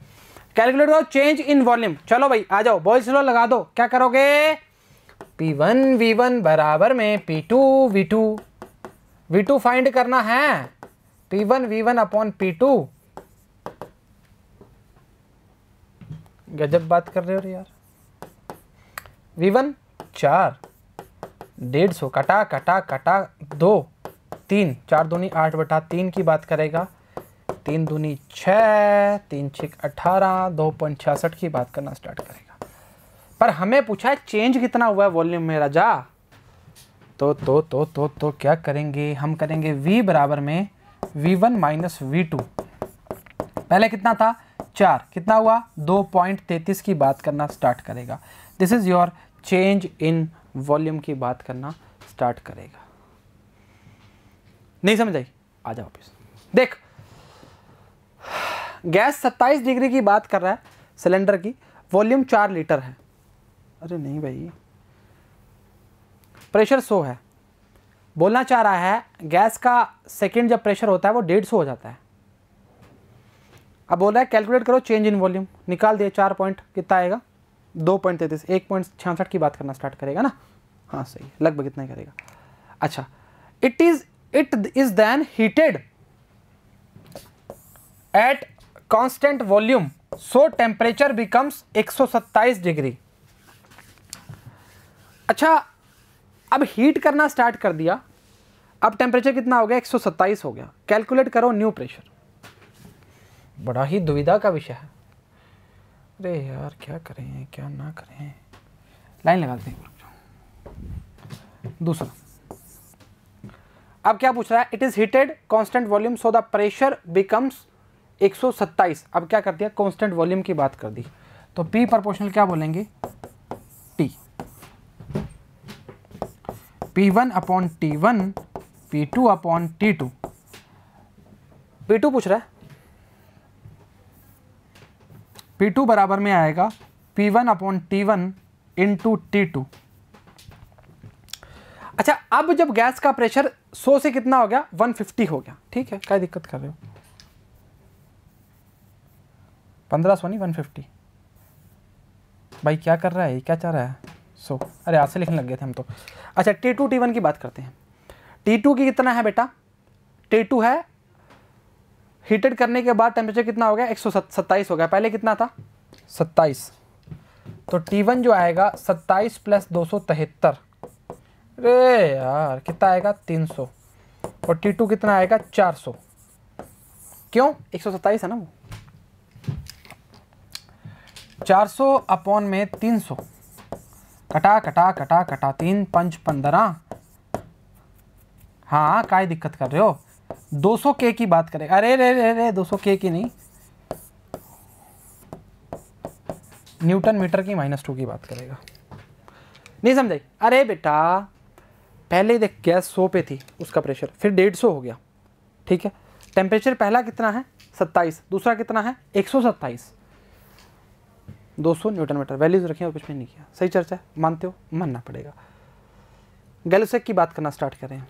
कैलकुलेट करो चेंज इन वॉल्यूम चलो भाई आ जाओ बॉयज लो लगा दो क्या करोगे पी वन वी वन बराबर में P two V two V two find करना है P one V one upon P two गजब बात कर रहे हो यार वी वन चार डेढ़ सौ कटा कटा कटा दो तीन चार दो नहीं आठ बटा तीन की बात करेगा तीन दूनी छ तीन छिक अठारह दो पॉइंट छियासठ की बात करना स्टार्ट करेगा पर हमें पूछा है चेंज कितना हुआ है वॉल्यूम में राजा तो तो तो तो तो क्या करेंगे हम करेंगे v बराबर में v1 वन माइनस वी पहले कितना था चार कितना हुआ दो पॉइंट तैतीस की बात करना स्टार्ट करेगा this is your change in volume की बात करना स्टार्ट करेगा नहीं समझ आई आ जाओ वापस देख गैस सत्ताईस डिग्री की बात कर रहा है सिलेंडर की वॉल्यूम चार लीटर है अरे नहीं भाई प्रेशर सो है बोलना चाह रहा है गैस का सेकेंड जब प्रेशर होता है वो डेढ़ सौ हो जाता है अब बोल रहा है कैलकुलेट करो चेंज इन वॉल्यूम निकाल दिए चार पॉइंट कितना आएगा दो पॉइंट तैंतीस एक पॉइंट छियासठ की बात करना स्टार्ट करेगा ना हाँ सही लगभग इतना ही करेगा अच्छा it is it is then heated at constant volume so temperature becomes 127 degree अच्छा अब हीट करना स्टार्ट कर दिया अब टेम्परेचर कितना हो गया 127 हो गया कैलकुलेट करो न्यू प्रेशर बड़ा ही दुविधा का विषय है अरे यार क्या करें क्या ना करें लाइन लगा देते हैं दूसरा अब क्या पूछ रहा है it is heated constant volume so the pressure becomes 127 अब क्या कर दिया कांस्टेंट वॉल्यूम की बात कर दी तो पी प्रपोर्शनल क्या बोलेंगे T P one upon T one P two upon T to P two पूछ रहा है पी टू बराबर में आएगा P one upon T one into T two अच्छा अब जब गैस का प्रेशर 100 से कितना हो गया 150 हो गया ठीक है क्या दिक्कत कर रहे हो पंद्रह सौ नहीं वन फिफ्टी भाई क्या कर रहा है ये क्या चाह रहा है सो so, अरे आज से लिखने लग गए थे हम तो अच्छा टी टू टी वन की बात करते हैं टी टू की कितना है बेटा टी टू है हीटेड करने के बाद टेम्परेचर कितना हो गया एक सौ सत्ताईस हो गया पहले कितना था सत्ताईस तो टी वन जो आएगा सत्ताईस प्लस दो सौ तिहत्तर अरे यार कितना आएगा तीन सौ और टी टू कितना आएगा चार सौ क्यों एक सौ सत्ताईस है ना वो चार सौ अपॉन में तीन सौ कटा कटा कटा कटा तीन पंच पंद्रह हाँ काय दिक्कत कर रहे हो 200 के की बात करें अरे रे रे रे 200 के की नहीं न्यूटन मीटर की माइनस टू की बात करेगा नहीं समझे अरे बेटा पहले देख गैस सौ पे थी उसका प्रेशर फिर डेढ़ सौ हो गया ठीक है टेम्परेचर पहला कितना है सत्ताईस दूसरा कितना है एक सौ सत्ताईस 200 न्यूटन मीटर वैल्यूज रखें और कुछ भी नहीं किया सही चर्चा है मानते हो मानना पड़ेगा गैलोसेक की बात करना स्टार्ट करें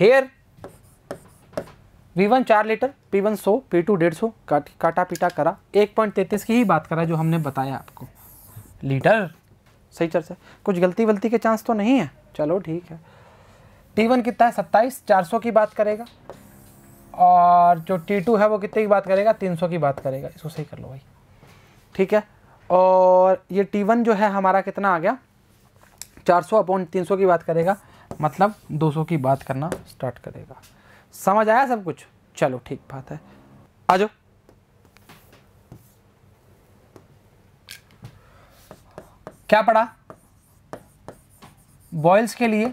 हेयर वी वन चार लीटर पी वन सौ पी टू डेढ़ सौ काटा पीटा करा एक पॉइंट तैंतीस की ही बात करा जो हमने बताया आपको लीटर सही चर्चा कुछ गलती वलती के चांस तो नहीं है चलो ठीक है टी वन कितना है सत्ताईस चार सौ की बात करेगा और जो टी टू है वो कितने की बात करेगा तीन सौ की बात करेगा इसको सही कर लो भाई ठीक है और ये टी वन जो है हमारा कितना आ गया चार सौ अपॉन तीन सौ की बात करेगा मतलब दो सौ की बात करना स्टार्ट करेगा समझ आया सब कुछ चलो ठीक बात है आ जाओ क्या पढ़ा बॉयल्स के लिए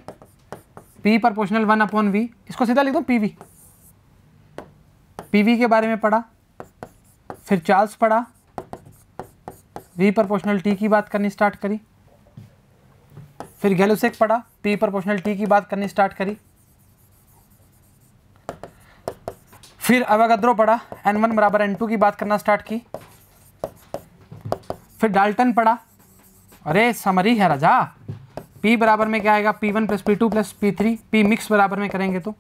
P proportional one upon V इसको सीधा लिख दो पी वी पी वी के बारे में पढ़ा फिर चार्ल्स पढ़ा वी प्रपोर्शनल टी की बात करनी स्टार्ट करी फिर गैलोसेक पढ़ा पी प्रपोशनल टी की बात करनी स्टार्ट करी फिर अवगद्रो पढ़ा एन वन बराबर एन टू की बात करना स्टार्ट की फिर डाल्टन पढ़ा अरे समरी है राजा पी बराबर में क्या आएगा P one plus P two plus P three P mix बराबर में करेंगे तो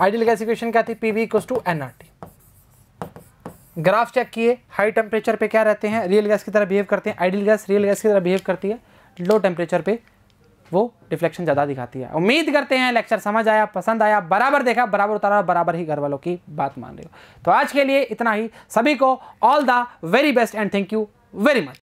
आइडियल गैस इक्वेशन क्या थी P V equals to N R T graph check किए हाई टेम्परेचर पे क्या रहते हैं रियल गैस की तरह बिहेव करते हैं आइडियल गैस रियल गैस की तरह बिहेव करती है लो टेम्परेचर पे वो डिफ्लेक्शन ज़्यादा दिखाती है उम्मीद करते हैं लेक्चर समझ आया पसंद आया बराबर देखा बराबर उतारा बराबर ही घर वालों की बात मान रहे हो तो आज के लिए इतना ही सभी को all the very best and thank you very much